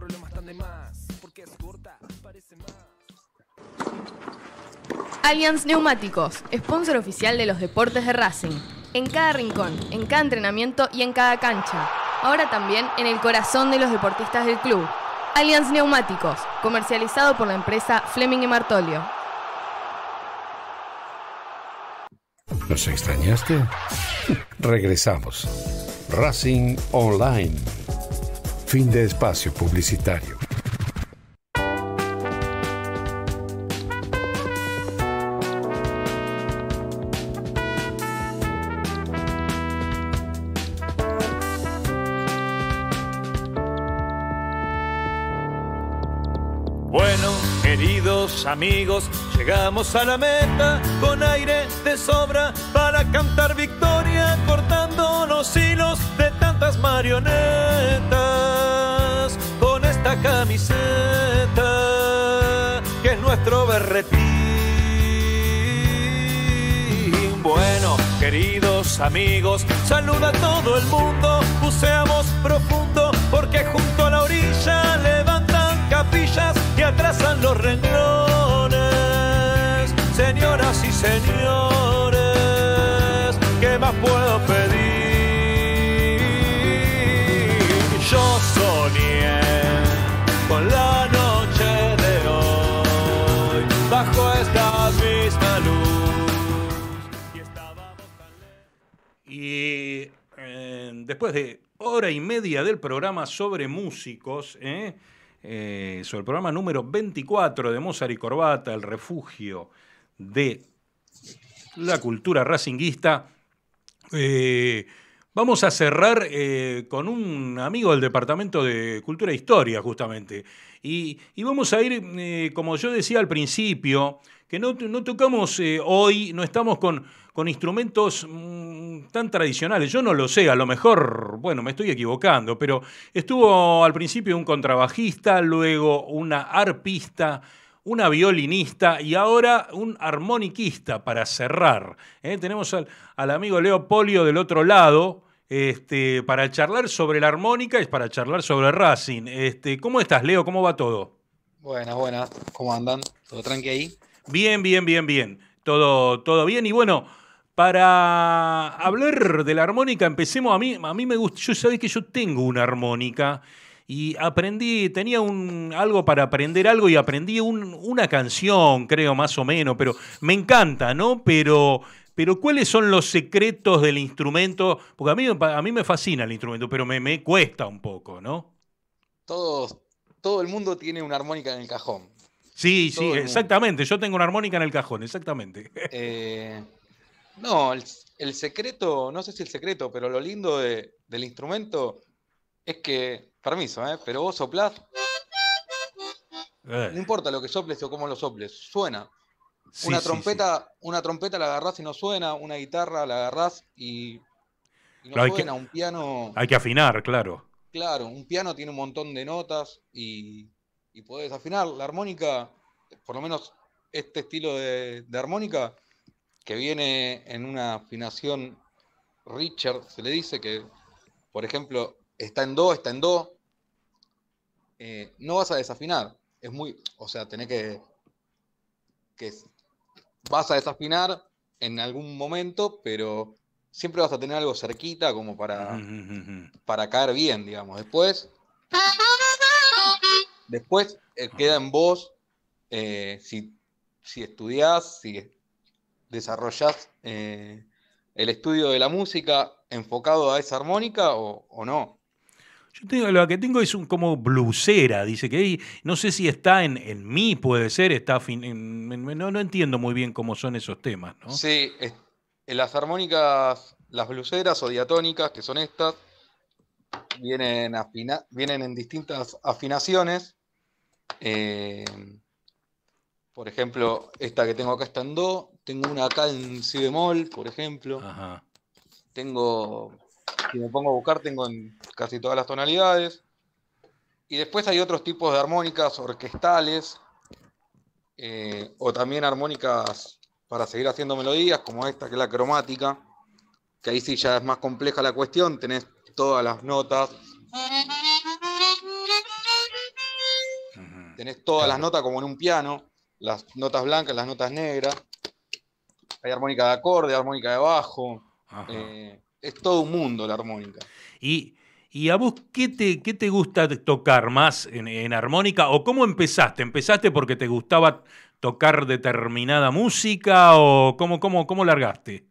Allianz Neumáticos, sponsor oficial de los deportes de Racing. En cada rincón, en cada entrenamiento y en cada cancha. Ahora también en el corazón de los deportistas del club. Allianz Neumáticos, comercializado por la empresa Fleming y Martolio. ¿Nos extrañaste? [LAUGHS] Regresamos. Racing Online. Fin de espacio publicitario. amigos llegamos a la meta con aire de sobra para cantar victoria cortando los hilos de tantas marionetas con esta camiseta que es nuestro berretín. Bueno, queridos amigos, saluda a todo el mundo, buceamos profundo porque junto a la orilla levanta capillas que atrasan los renglones. Señoras y señores, ¿qué más puedo pedir? Yo soñé con la noche de hoy, bajo esta misma luz. Y estábamos tan Y eh, después de hora y media del programa sobre músicos, ¿eh? Eh, sobre el programa número 24 de Mozart y Corbata, el refugio de la cultura racinguista. Eh, vamos a cerrar eh, con un amigo del Departamento de Cultura e Historia, justamente. Y, vamos a ir, como yo decía al principio, que no tocamos hoy, no estamos con con instrumentos mm, tan tradicionales. Yo no lo sé, a lo mejor, bueno, me estoy equivocando, pero estuvo al principio un contrabajista, luego una arpista, una violinista y ahora un armoniquista para cerrar. ¿eh? Tenemos al, amigo Leo Polio del otro lado. Este, para charlar sobre la armónica y para charlar sobre Racing. Este, ¿Cómo estás, Leo? ¿Cómo va todo? Buenas, buenas. ¿Cómo andan? ¿Todo tranqui ahí? Bien, bien, bien, bien. Todo, todo bien. Y bueno, para hablar de la armónica, empecemos. A mí, a mí me gusta. Yo sabés que yo tengo una armónica y aprendí, tenía un, algo para aprender algo y aprendí una canción, creo, más o menos, pero me encanta, ¿no? Pero, pero ¿cuáles son los secretos del instrumento? Porque a mí, a mí me fascina el instrumento, pero me, cuesta un poco, ¿no? todo el mundo tiene una armónica en el cajón. Sí, sí, exactamente. Yo tengo una armónica en el cajón, exactamente. Eh, no, el, secreto, no sé si el secreto, pero lo lindo del instrumento es que, permiso, ¿eh? pero vos soplás. Eh. No importa lo que soples o cómo lo soples, suena. una trompeta, una trompeta la agarrás y no suena, una guitarra la agarrás y, no suena, un piano. Hay que afinar, claro. Claro, un piano tiene un montón de notas y, puedes podés afinar. La armónica, por lo menos este estilo de armónica, que viene en una afinación Richard, se le dice que, por ejemplo, está en Do, está en Do, eh, no vas a desafinar. Es muy, o sea, tenés que, que vas a desafinar en algún momento, pero siempre vas a tener algo cerquita como para, para caer bien, digamos. Después, después eh, queda en vos eh, si, si estudiás, si desarrollás eh, el estudio de la música enfocado a esa armónica o, no? Yo tengo, lo que tengo es un como blusera, dice que ahí, no sé si está en, en mí, puede ser, está fin, no, entiendo muy bien cómo son esos temas, ¿no? Sí, en las armónicas, las bluseras o diatónicas, que son estas, vienen, vienen en distintas afinaciones. Eh, por ejemplo, esta que tengo acá está en Do, tengo una acá en si bemol, por ejemplo. Tengo, si me pongo a buscar, tengo en casi todas las tonalidades. Y después hay otros tipos de armónicas orquestales eh, o también armónicas para seguir haciendo melodías, como esta que es la cromática, que ahí sí ya es más compleja la cuestión, tenés todas las notas. Tenés todas las notas como en un piano, las notas blancas, las notas negras. Hay armónica de acorde, armónica de bajo. Eh, es todo un mundo la armónica. ¿Y, a vos qué te, qué te gusta tocar más en, armónica? ¿O cómo empezaste? ¿Empezaste porque te gustaba tocar determinada música? ¿O cómo, cómo, cómo largaste?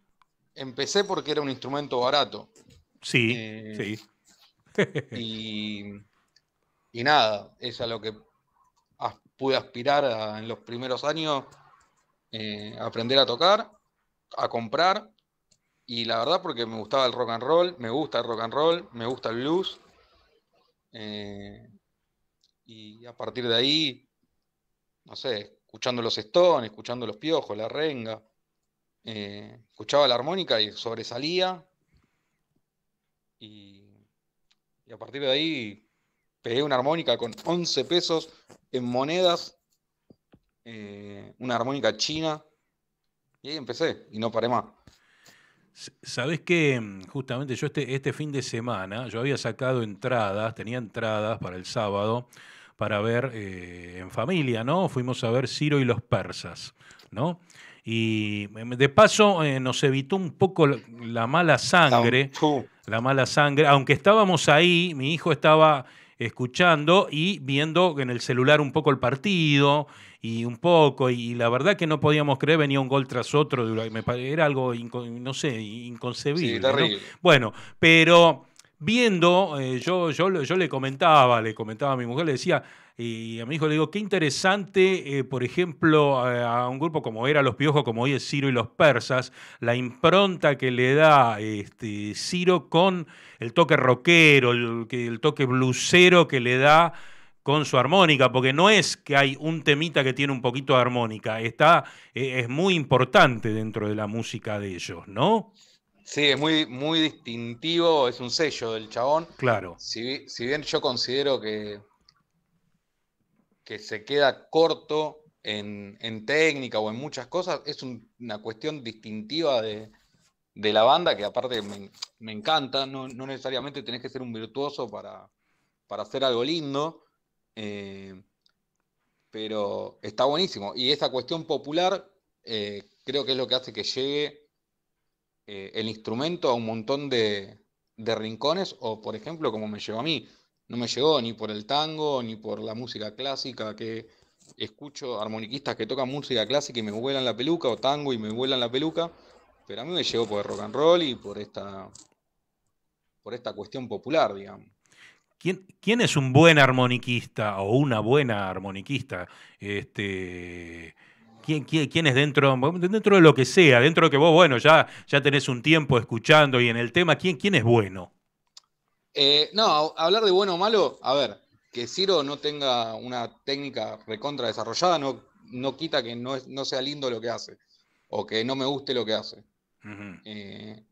Empecé porque era un instrumento barato. Sí, eh, sí. Y, y, nada, es a lo que pude aspirar en los primeros años, eh, aprender a tocar a comprar y la verdad porque me gustaba el rock and roll, me gusta el rock and roll, me gusta el blues. Eh, y a partir de ahí, no sé, escuchando los Stones, escuchando los Piojos, la Renga, eh, escuchaba la armónica y sobresalía. Y, a partir de ahí pegué una armónica con 11 pesos en monedas, eh, una armónica china y ahí empecé y no paré más. sabes que justamente yo este, este fin de semana, yo había sacado entradas, tenía entradas para el sábado, para ver eh, en familia, ¿no? Fuimos a ver Ciro y los persas, ¿no? Y de paso eh, nos evitó un poco la mala sangre, la mala sangre, aunque estábamos ahí, mi hijo estaba escuchando y viendo en el celular un poco el partido y un poco, y, la verdad que no podíamos creer, venía un gol tras otro, era algo, no sé, inconcebible. Bueno, pero viendo, eh, yo, yo, yo le comentaba, le comentaba a mi mujer, le decía, y a mi hijo le digo, qué interesante, eh, por ejemplo, a, un grupo como era Los Piojos, como hoy es Ciro y los Persas, la impronta que le da este, Ciro con el toque rockero, el, el toque blusero que le da con su armónica, porque no es que hay un temita que tiene un poquito de armónica, está, eh, es muy importante dentro de la música de ellos, ¿no? Sí, es muy, muy distintivo, es un sello del chabón. Claro. Si, bien yo considero que, que se queda corto en, técnica o en muchas cosas, es una cuestión distintiva de, la banda que aparte me, me encanta, no, no, necesariamente tenés que ser un virtuoso para, para hacer algo lindo, eh, pero está buenísimo. Y esa cuestión popular eh, creo que es lo que hace que llegue eh, el instrumento a un montón de, rincones, o por ejemplo, como me llegó a mí, no me llegó ni por el tango, ni por la música clásica, que escucho armoniquistas que tocan música clásica y me vuelan la peluca, o tango y me vuelan la peluca, pero a mí me llegó por el rock and roll y por esta, por esta cuestión popular, digamos. ¿Quién, es un buen armoniquista o una buena armoniquista? Este, ¿quién, quién, es dentro, dentro de lo que sea, dentro de que vos, bueno, ya, ya tenés un tiempo escuchando y en el tema, ¿quién, quién es bueno? Eh, no, hablar de bueno o malo, a ver, que Ciro no tenga una técnica recontra desarrollada no, no quita que no, sea lindo lo que hace o que no me guste lo que hace. Eh,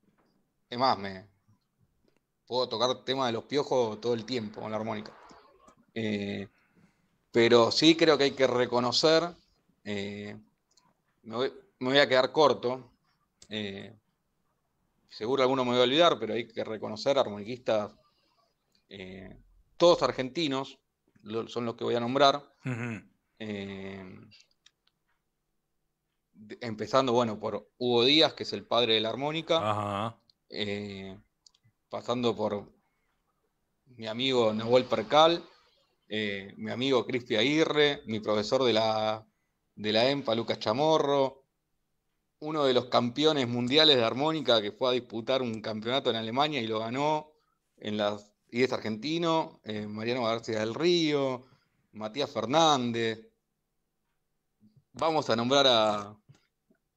es más, me, puedo tocar tema de los piojos todo el tiempo con la armónica. Eh, pero sí creo que hay que reconocer, eh, me, voy, a quedar corto, eh, seguro alguno me voy a olvidar, pero hay que reconocer armoniquistas, todos argentinos, son los que voy a nombrar. empezando, bueno, por Hugo Díaz, que es el padre de la armónica. Ajá pasando por mi amigo Nahuel Percal, eh, mi amigo Cristi Aguirre, mi profesor de la, de la EMPA, Lucas Chamorro, uno de los campeones mundiales de armónica que fue a disputar un campeonato en Alemania y lo ganó en las y es argentino, eh, Mariano García del Río, Matías Fernández. Vamos a nombrar a,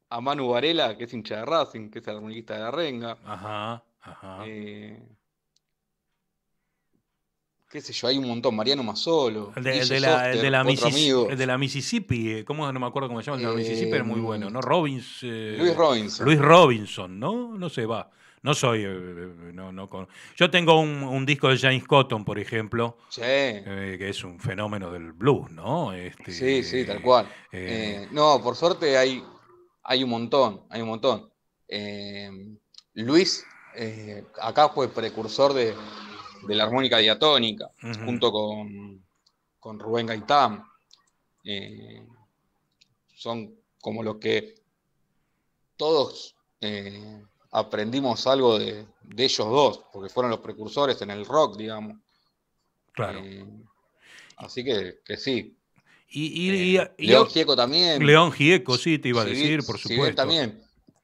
a Manu Varela, que es hincha de Racing, que es armoniquista de la Renga. Ajá. Eh, qué sé yo, hay un montón, Mariano Mazzolo. El de, de la, Mississippi, eh, ¿cómo no me acuerdo cómo se llama? El de la Mississippi eh, era muy bueno, ¿no? Robbins, Luis Robinson. ¿no? No sé, va. No soy. Yo tengo un, disco de James Cotton, por ejemplo. que es un fenómeno del blues, ¿no? Este, sí, sí, tal cual. no, por suerte hay, hay un montón, hay un montón. Luis eh, acá fue precursor de, la armónica diatónica, junto con, Rubén Gaitán. Eh, son como los que todos eh, aprendimos algo de, ellos dos, porque fueron los precursores en el rock, digamos. Claro. así que, sí, y, León Gieco también. León Gieco, sí, te iba a decir, por supuesto. Sí, también.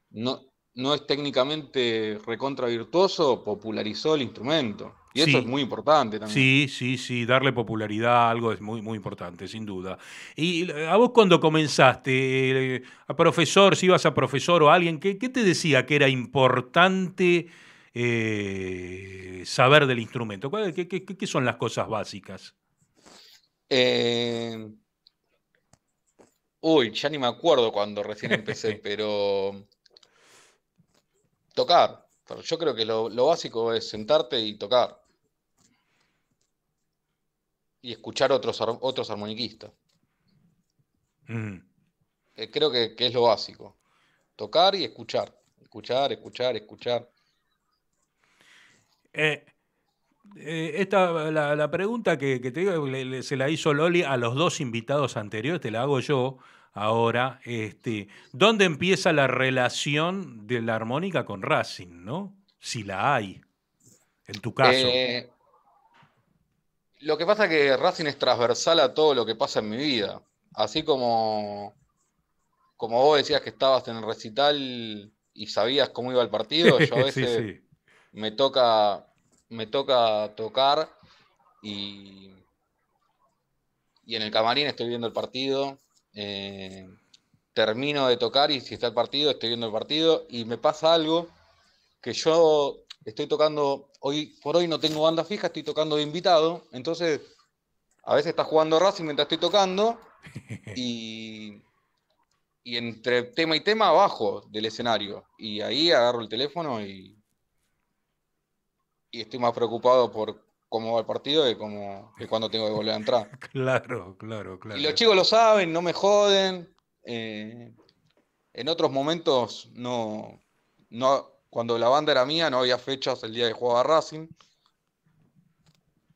No, no es técnicamente recontra virtuoso, popularizó el instrumento. Y eso es muy importante también. Sí, sí, sí, darle popularidad a algo es muy, muy importante, sin duda. Y a vos cuando comenzaste, eh, a profesor, si ibas a profesor o a alguien, ¿qué, te decía que era importante eh, saber del instrumento? Qué, son las cosas básicas? Eh, uy, ya ni me acuerdo cuando recién empecé, [LAUGHS] pero tocar. Pero yo creo que lo, básico es sentarte y tocar. Y escuchar otros, otros armoniquistas. Mm. Eh, creo que, es lo básico. Tocar y escuchar. Escuchar, escuchar, escuchar. Eh, eh, esta, la, pregunta que, te se la hizo Loli a los dos invitados anteriores, te la hago yo, ahora, este, ¿dónde empieza la relación de la armónica con Racing, no? Si la hay, en tu caso. Eh, lo que pasa es que Racing es transversal a todo lo que pasa en mi vida. Así como, como vos decías que estabas en el recital y sabías cómo iba el partido, yo a [LAUGHS] veces me toca me toca tocar y, y en el camarín estoy viendo el partido eh, termino de tocar y si está el partido, estoy viendo el partido y me pasa algo que yo estoy tocando, hoy por hoy no tengo banda fija, estoy tocando de invitado, entonces a veces está jugando Racing mientras estoy tocando [LAUGHS] y, y entre tema y tema abajo del escenario y ahí agarro el teléfono y, y estoy más preocupado por cómo va el partido y como, cuando tengo que volver a entrar. [LAUGHS] claro, claro, claro. Y los chicos lo saben, no me joden. Eh, en otros momentos, no, no, cuando la banda era mía, no había fechas el día que jugaba Racing.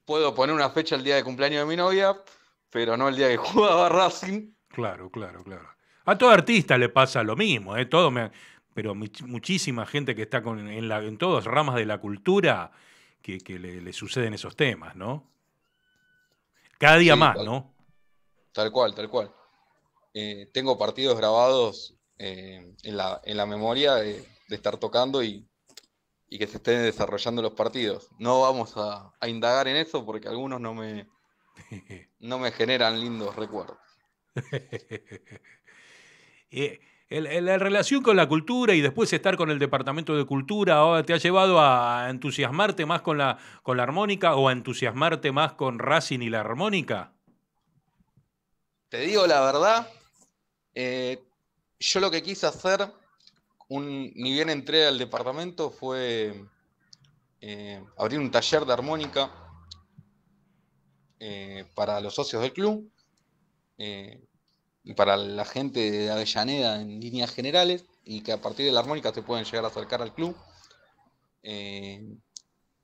Puedo poner una fecha el día de cumpleaños de mi novia, pero no el día que [LAUGHS] jugaba Racing. Claro, claro, claro. A todo artista le pasa lo mismo, ¿eh? todo pero muchísima gente que está con, en, la, en todas ramas de la cultura que, le, suceden esos temas, ¿no? Cada día más, ¿no? Tal cual, tal cual. Eh, tengo partidos grabados eh, en, la, memoria de, estar tocando y, que se estén desarrollando los partidos. No vamos a, indagar en eso porque algunos no me, [LAUGHS] no me generan lindos recuerdos. [LAUGHS] Eh, la relación con la cultura y después estar con el Departamento de Cultura ahora te ha llevado a entusiasmarte más con la, con la armónica o a entusiasmarte más con Racing y la armónica? Te digo la verdad, eh, yo lo que quise hacer, un, ni bien entré al departamento, fue eh, abrir un taller de armónica eh, para los socios del club para la gente de Avellaneda en líneas generales y que a partir de la armónica se pueden llegar a acercar al club. Eh,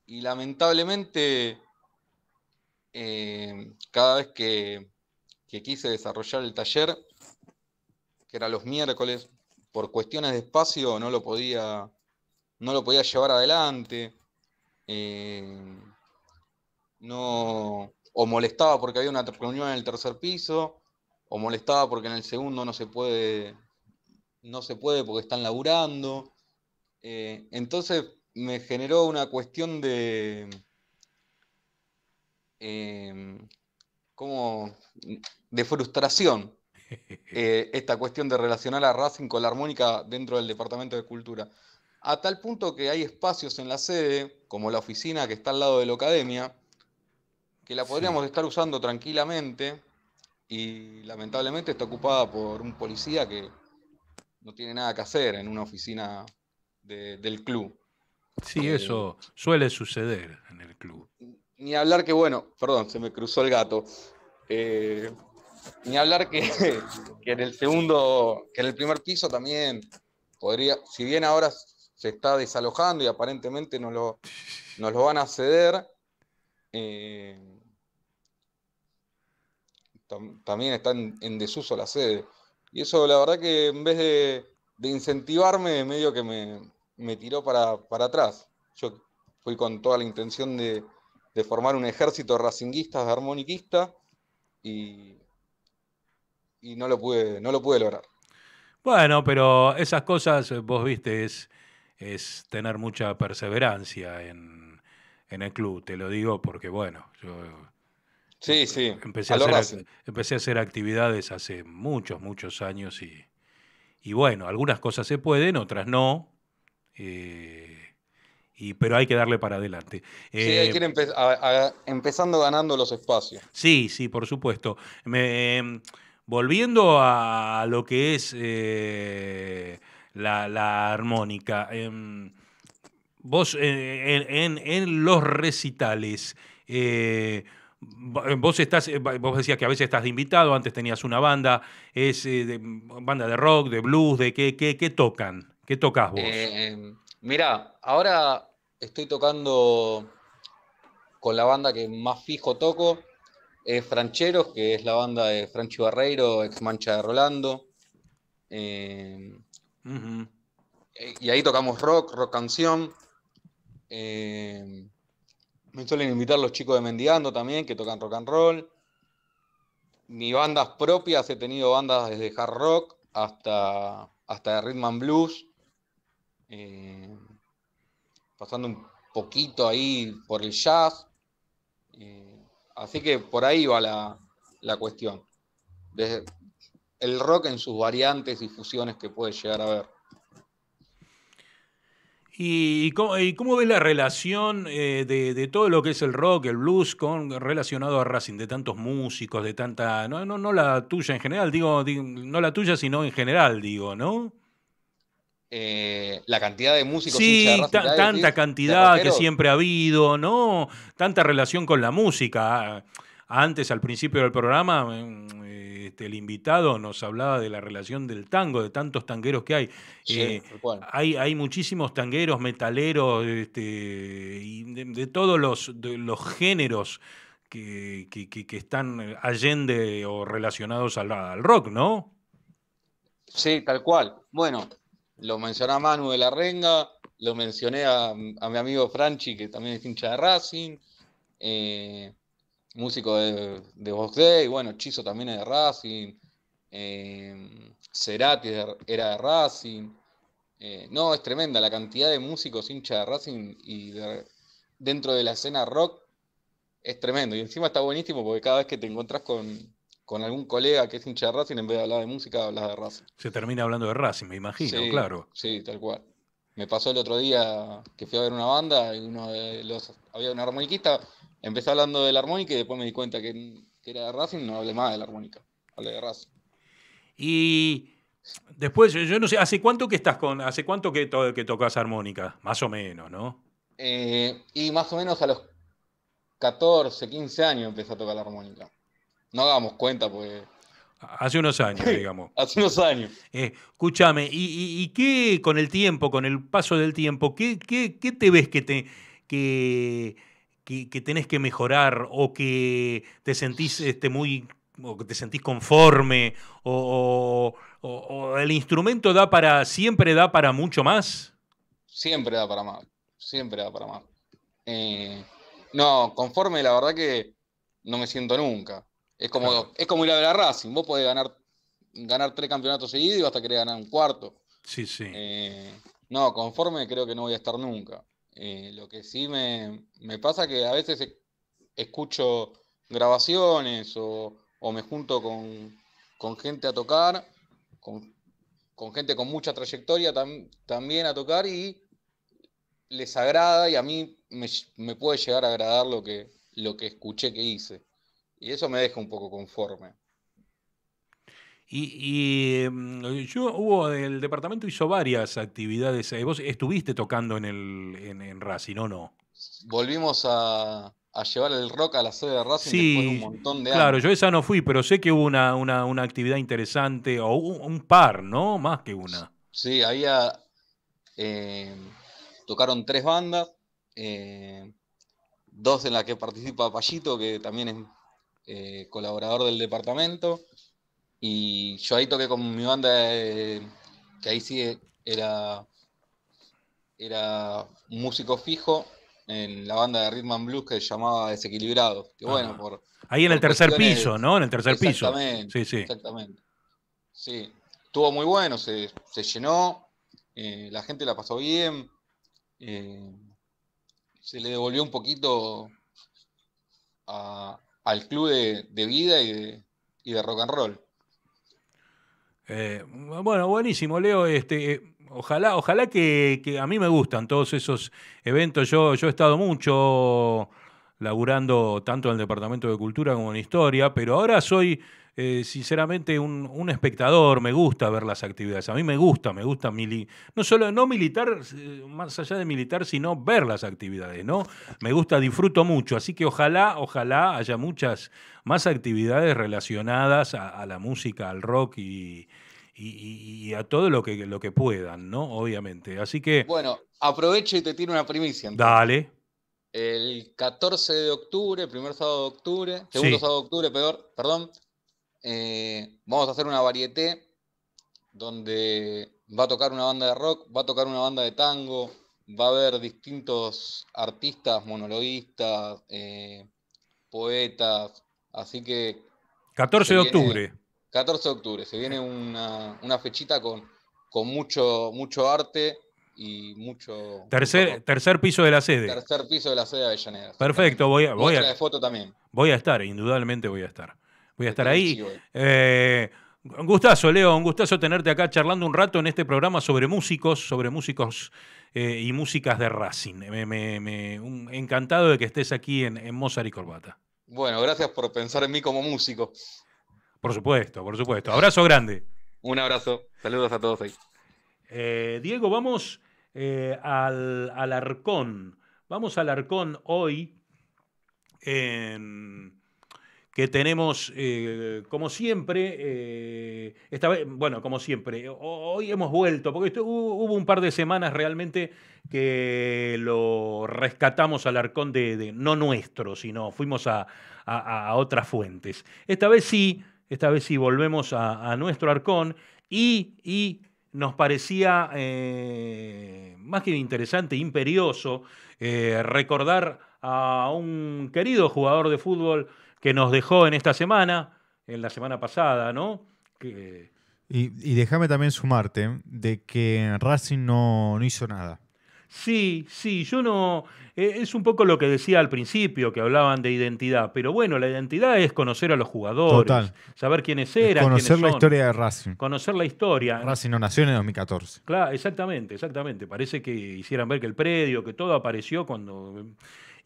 y lamentablemente, eh, cada vez que, quise desarrollar el taller, que era los miércoles, por cuestiones de espacio no lo podía, no lo podía llevar adelante. Eh, o molestaba porque había una reunión en el tercer piso o molestaba porque en el segundo no se puede, no se puede porque están laburando. Eh, entonces me generó una cuestión de em, como de frustración [LAUGHS] eh, esta cuestión de relacionar a Racing con la armónica dentro del Departamento de Cultura. A tal punto que hay espacios en la sede, como la oficina que está al lado de la academia, que la podríamos estar usando tranquilamente y lamentablemente está ocupada por un policía que no tiene nada que hacer en una oficina del club. Sí, eh, eso suele suceder en el club. Ni hablar que, bueno, perdón, se me cruzó el gato. Eh, ni hablar que, [LAUGHS] en el segundo, que en el primer piso también podría, si bien ahora se está desalojando y aparentemente nos lo, nos lo van a ceder, eh, también está en, desuso la sede. Y eso la verdad que en vez de, de incentivarme, medio que me, tiró para, para, atrás. Yo fui con toda la intención de, formar un ejército de racinguistas, armoniquistas, y, no lo pude, no lo pude lograr. Bueno, pero esas cosas, eh, vos viste, es, tener mucha perseverancia en, en el club. Te lo digo porque, bueno, yo Sí, em, sí. Empecé a, hacer, empecé a hacer actividades hace muchos, muchos años y, y bueno, algunas cosas se pueden, otras no. Eh, y, pero hay que darle para adelante. sí, hay que ir eh, empezando ganando los espacios. Sí, sí, por supuesto. Me, em, volviendo a lo que es eh, la, armónica, em, vos en, los recitales eh, vos estás, eh, vos decías que a veces estás de invitado, antes tenías una banda, es eh, banda de rock, de blues, de qué, qué, tocan, qué tocas vos. mirá, ahora estoy tocando con la banda que más fijo toco, Francheros, que es la banda de Franchi Barreiro, ex mancha de Rolando. Y ahí tocamos rock, rock canción. Me suelen invitar los chicos de Mendigando también, que tocan rock and roll. Mi bandas propias, he tenido bandas desde hard rock hasta, hasta rhythm and blues. Eh, pasando un poquito ahí por el jazz. Eh, así que por ahí va la, la cuestión. Desde el rock en sus variantes y fusiones que puede llegar a ver. ¿Y cómo, y cómo ves la relación eh, de, todo lo que es el rock, el blues, con, relacionado a Racing, de tantos músicos, de tanta. No, la tuya en general, digo, no la tuya, sino en general, digo, ¿no? Eh, la cantidad de músicos. Sí, tanta cantidad que siempre ha habido, ¿no? Tanta relación con la música. Ah, antes, al principio del programa, mm, eh, este, el invitado nos hablaba de la relación del tango, de tantos tangueros que hay. Sí, eh, hay, hay, muchísimos tangueros, metaleros, este, de, todos los, géneros que, están allende o relacionados al, rock, ¿no? Sí, tal cual. Bueno, lo menciona Manu de la Renga, lo mencioné a, mi amigo Franchi, que también es hincha de Racing. Eh, músico de, de Day, bueno, Chizo también es de Racing, eh, Cerati era de Racing. Eh, no, es tremenda la cantidad de músicos hincha de Racing y dentro de la escena rock es tremendo. Y encima está buenísimo porque cada vez que te encontrás con, algún colega que es hincha de Racing, en vez de hablar de música, hablas de Racing. Se termina hablando de Racing, me imagino, claro. Sí, tal cual. Me pasó el otro día que fui a ver una banda y uno de los. Había un armoniquista empecé hablando de la armónica y después me di cuenta que, era de Racing, no hablé más de la armónica, hablé de Racing. Y después, yo, no sé, ¿hace cuánto que estás con, hace cuánto que, tocas armónica? Más o menos, ¿no? Eh, y más o menos a los 14, 15 años empecé a tocar la armónica. No hagamos cuenta, pues. Hace unos años, [LAUGHS] digamos. Hace unos años. Eh, escúchame, ¿y, qué con el tiempo, con el paso del tiempo, qué, te ves que te, que, que, que, tenés que mejorar o que te sentís este, muy o que te sentís conforme o, el instrumento da para siempre da para mucho más siempre da para más siempre da para más eh, no conforme la verdad que no me siento nunca es como es como ir a ver a Racing vos podés ganar ganar tres campeonatos seguidos y hasta querer ganar un cuarto sí sí eh, no conforme creo que no voy a estar nunca eh, lo que sí me, pasa pasa que a veces e, escucho grabaciones o, me junto con, gente a tocar, con, gente con mucha trayectoria también a tocar y les agrada y a mí me, me, puede llegar a agradar lo que, lo que escuché que hice. Y eso me deja un poco conforme. Y, mm, yo hubo, el departamento hizo varias actividades. Eh, vos estuviste tocando en el en, Racing, ¿o no? Volvimos a, llevar el rock a la sede de Racing sí, un montón de Claro, yo esa no fui, pero sé que hubo una, actividad interesante, o un, par, ¿no? Más que una. Sí, había. Eh, tocaron tres bandas. Eh, dos en las que participa Payito, que también es colaborador del departamento. Y yo ahí toqué con mi banda, eh, que ahí sí era, era músico fijo en la banda de Rhythm and Blues que se llamaba Desequilibrado. bueno, ahí en el tercer piso, ¿no? En el tercer piso. Sí, sí. Exactamente. Sí, estuvo muy bueno, se, llenó, eh, la gente la pasó bien, eh, se le devolvió un poquito al club de, vida y de rock and roll. Eh, bueno, buenísimo, Leo. Este, eh, ojalá, ojalá que, a mí me gustan todos esos eventos. Yo, yo he estado mucho laburando tanto en el Departamento de Cultura como en Historia, pero ahora soy eh, sinceramente un, espectador, me gusta ver las actividades. A mí me gusta, me gusta mili no solo no militar, más allá de militar, sino ver las actividades, ¿no? Me gusta, disfruto mucho. Así que ojalá, ojalá haya muchas más actividades relacionadas a, la música, al rock y, y, a todo lo que, lo que puedan, ¿no? Obviamente. Así que. Bueno, aprovecho y te tiro una primicia. Dale. El 14 de octubre, primer sábado de octubre, segundo sábado de octubre, peor, perdón, eh, vamos a hacer una varieté donde va a tocar una banda de rock, va a tocar una banda de tango, va a haber distintos artistas, monologuistas, eh, poetas, así que... 14 de octubre. 14 de octubre, se viene una, una fechita con, con mucho, mucho arte y mucho... Tercer, tercer piso de la sede. Tercer piso de la sede de Avellaneda. Perfecto, voy a... a, Voy a estar, indudablemente voy a estar voy a estar ahí. Eh, un gustazo, Leo, un gustazo tenerte acá charlando un rato en este programa sobre músicos, sobre músicos eh, y músicas de Racing. encantado de que estés aquí en, Mozart y Corbata. Bueno, gracias por pensar en mí como músico. Por supuesto, por supuesto. Abrazo grande. Un abrazo. Saludos a todos ahí. Eh, Diego, vamos al, al, Arcón. Vamos al Arcón hoy. En, que tenemos, eh, como siempre, eh, esta vez, bueno, como siempre, hoy hemos vuelto, porque hubo, un par de semanas realmente que lo rescatamos al arcón de, no nuestro, sino fuimos a, otras fuentes. Esta vez sí, esta vez sí volvemos a, nuestro arcón y, nos parecía eh, más que interesante, imperioso, recordar a un querido jugador de fútbol, que nos dejó en esta semana, en la semana pasada, ¿no? Que... Y, déjame también sumarte de que Racing no, no hizo nada. Sí, sí, yo no. E, es un poco lo que decía al principio, que hablaban de identidad. Pero bueno, la identidad es conocer a los jugadores, saber quiénes eran. conocer la historia de Racing. Conocer la historia. Racing no nació en 2014. Claro, exactamente, exactamente. Parece que hicieran ver que el predio, que todo apareció cuando.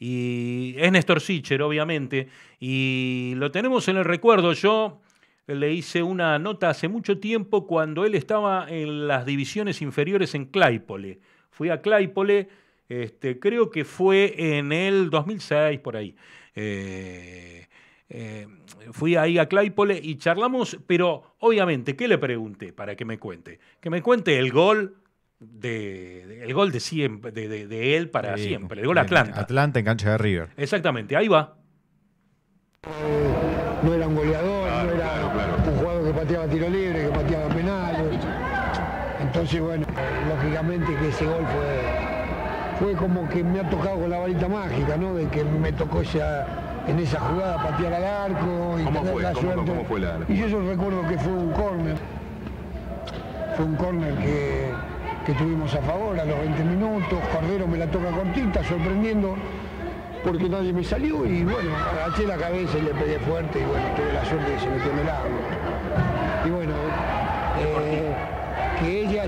Y es Néstor Sicher, obviamente. Y lo tenemos en el recuerdo. Yo le hice una nota hace mucho tiempo cuando él estaba en las divisiones inferiores en Claypole. Fui a Claypole, este, creo que fue en el 2006, por ahí. Eh, eh, fui ahí a Claypole y charlamos, pero obviamente, ¿qué le pregunté para que me cuente? Que me cuente el gol de, el gol de, siempre, de, él para siempre, el gol Atlanta. Atlanta en cancha de River. Exactamente, ahí va. no era un goleador, no era un jugador que pateaba tiro libre, que pateaba penales. Entonces, bueno, lógicamente que ese gol fue, fue como que me ha tocado con la varita mágica, ¿no? De que me tocó ya en esa jugada patear al arco y ¿Cómo La Y yo recuerdo que fue un córner. Fue un córner que que tuvimos a favor a los 20 minutos, Cordero me la toca cortita, sorprendiendo, porque nadie me salió y bueno, agaché la cabeza y le pegué fuerte y bueno, tuve la suerte de que se metió en el Y bueno, eh, que, ella,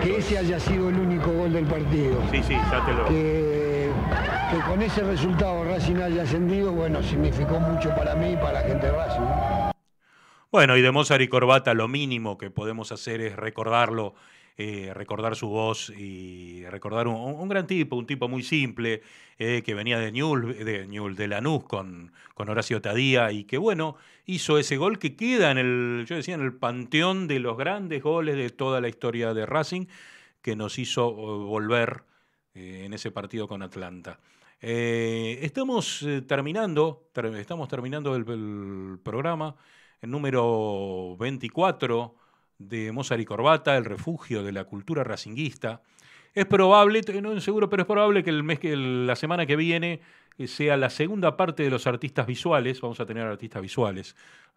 que, ese haya sido el único gol del partido. Sí, sí, ya te lo... Que, con ese resultado Racing haya ascendido, bueno, significó mucho para mí y para la gente de Racing. Bueno, y de Mozart y Corbata lo mínimo que podemos hacer es recordarlo eh, recordar su voz y recordar un, gran tipo, un tipo muy simple, eh, que venía de Newell, de, de Lanús con, con Horacio Tadía y que, bueno, hizo ese gol que queda en el, yo decía, en el panteón de los grandes goles de toda la historia de Racing, que nos hizo eh, volver en ese partido con Atlanta. estamos terminando, estamos terminando el, programa, el número 24 de Mozart y Corbata, El refugio de la cultura racinguista. Es probable, no es seguro, pero es probable que el mes que la semana que viene eh, sea la segunda parte de los artistas visuales. Vamos a tener artistas visuales.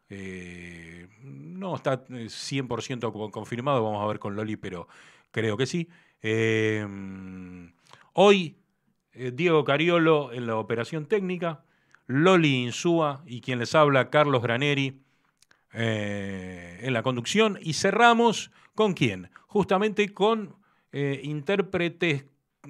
Eh, no está 100% eh, confirmado, vamos a ver con Loli, pero creo que sí. hoy, Diego Cariolo en la operación técnica, Loli Insúa y quien les habla, Carlos Graneri. Eh, en la conducción y cerramos con quién? Justamente con eh, intérpretes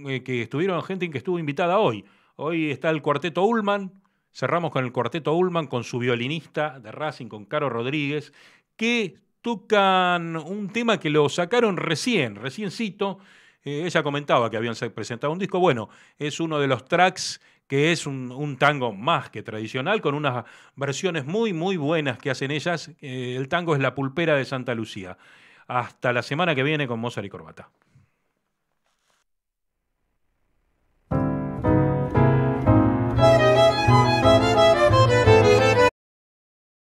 eh, que estuvieron, gente que estuvo invitada hoy. Hoy está el cuarteto Ullman, cerramos con el cuarteto Ullman, con su violinista de Racing, con Caro Rodríguez, que tocan un tema que lo sacaron recién, recién Eh, ella comentaba que habían presentado un disco. Bueno, es uno de los tracks que es un, tango más que tradicional, con unas versiones muy, muy buenas que hacen ellas. Eh, el tango es La Pulpera de Santa Lucía. Hasta la semana que viene con Mozart y Corbata.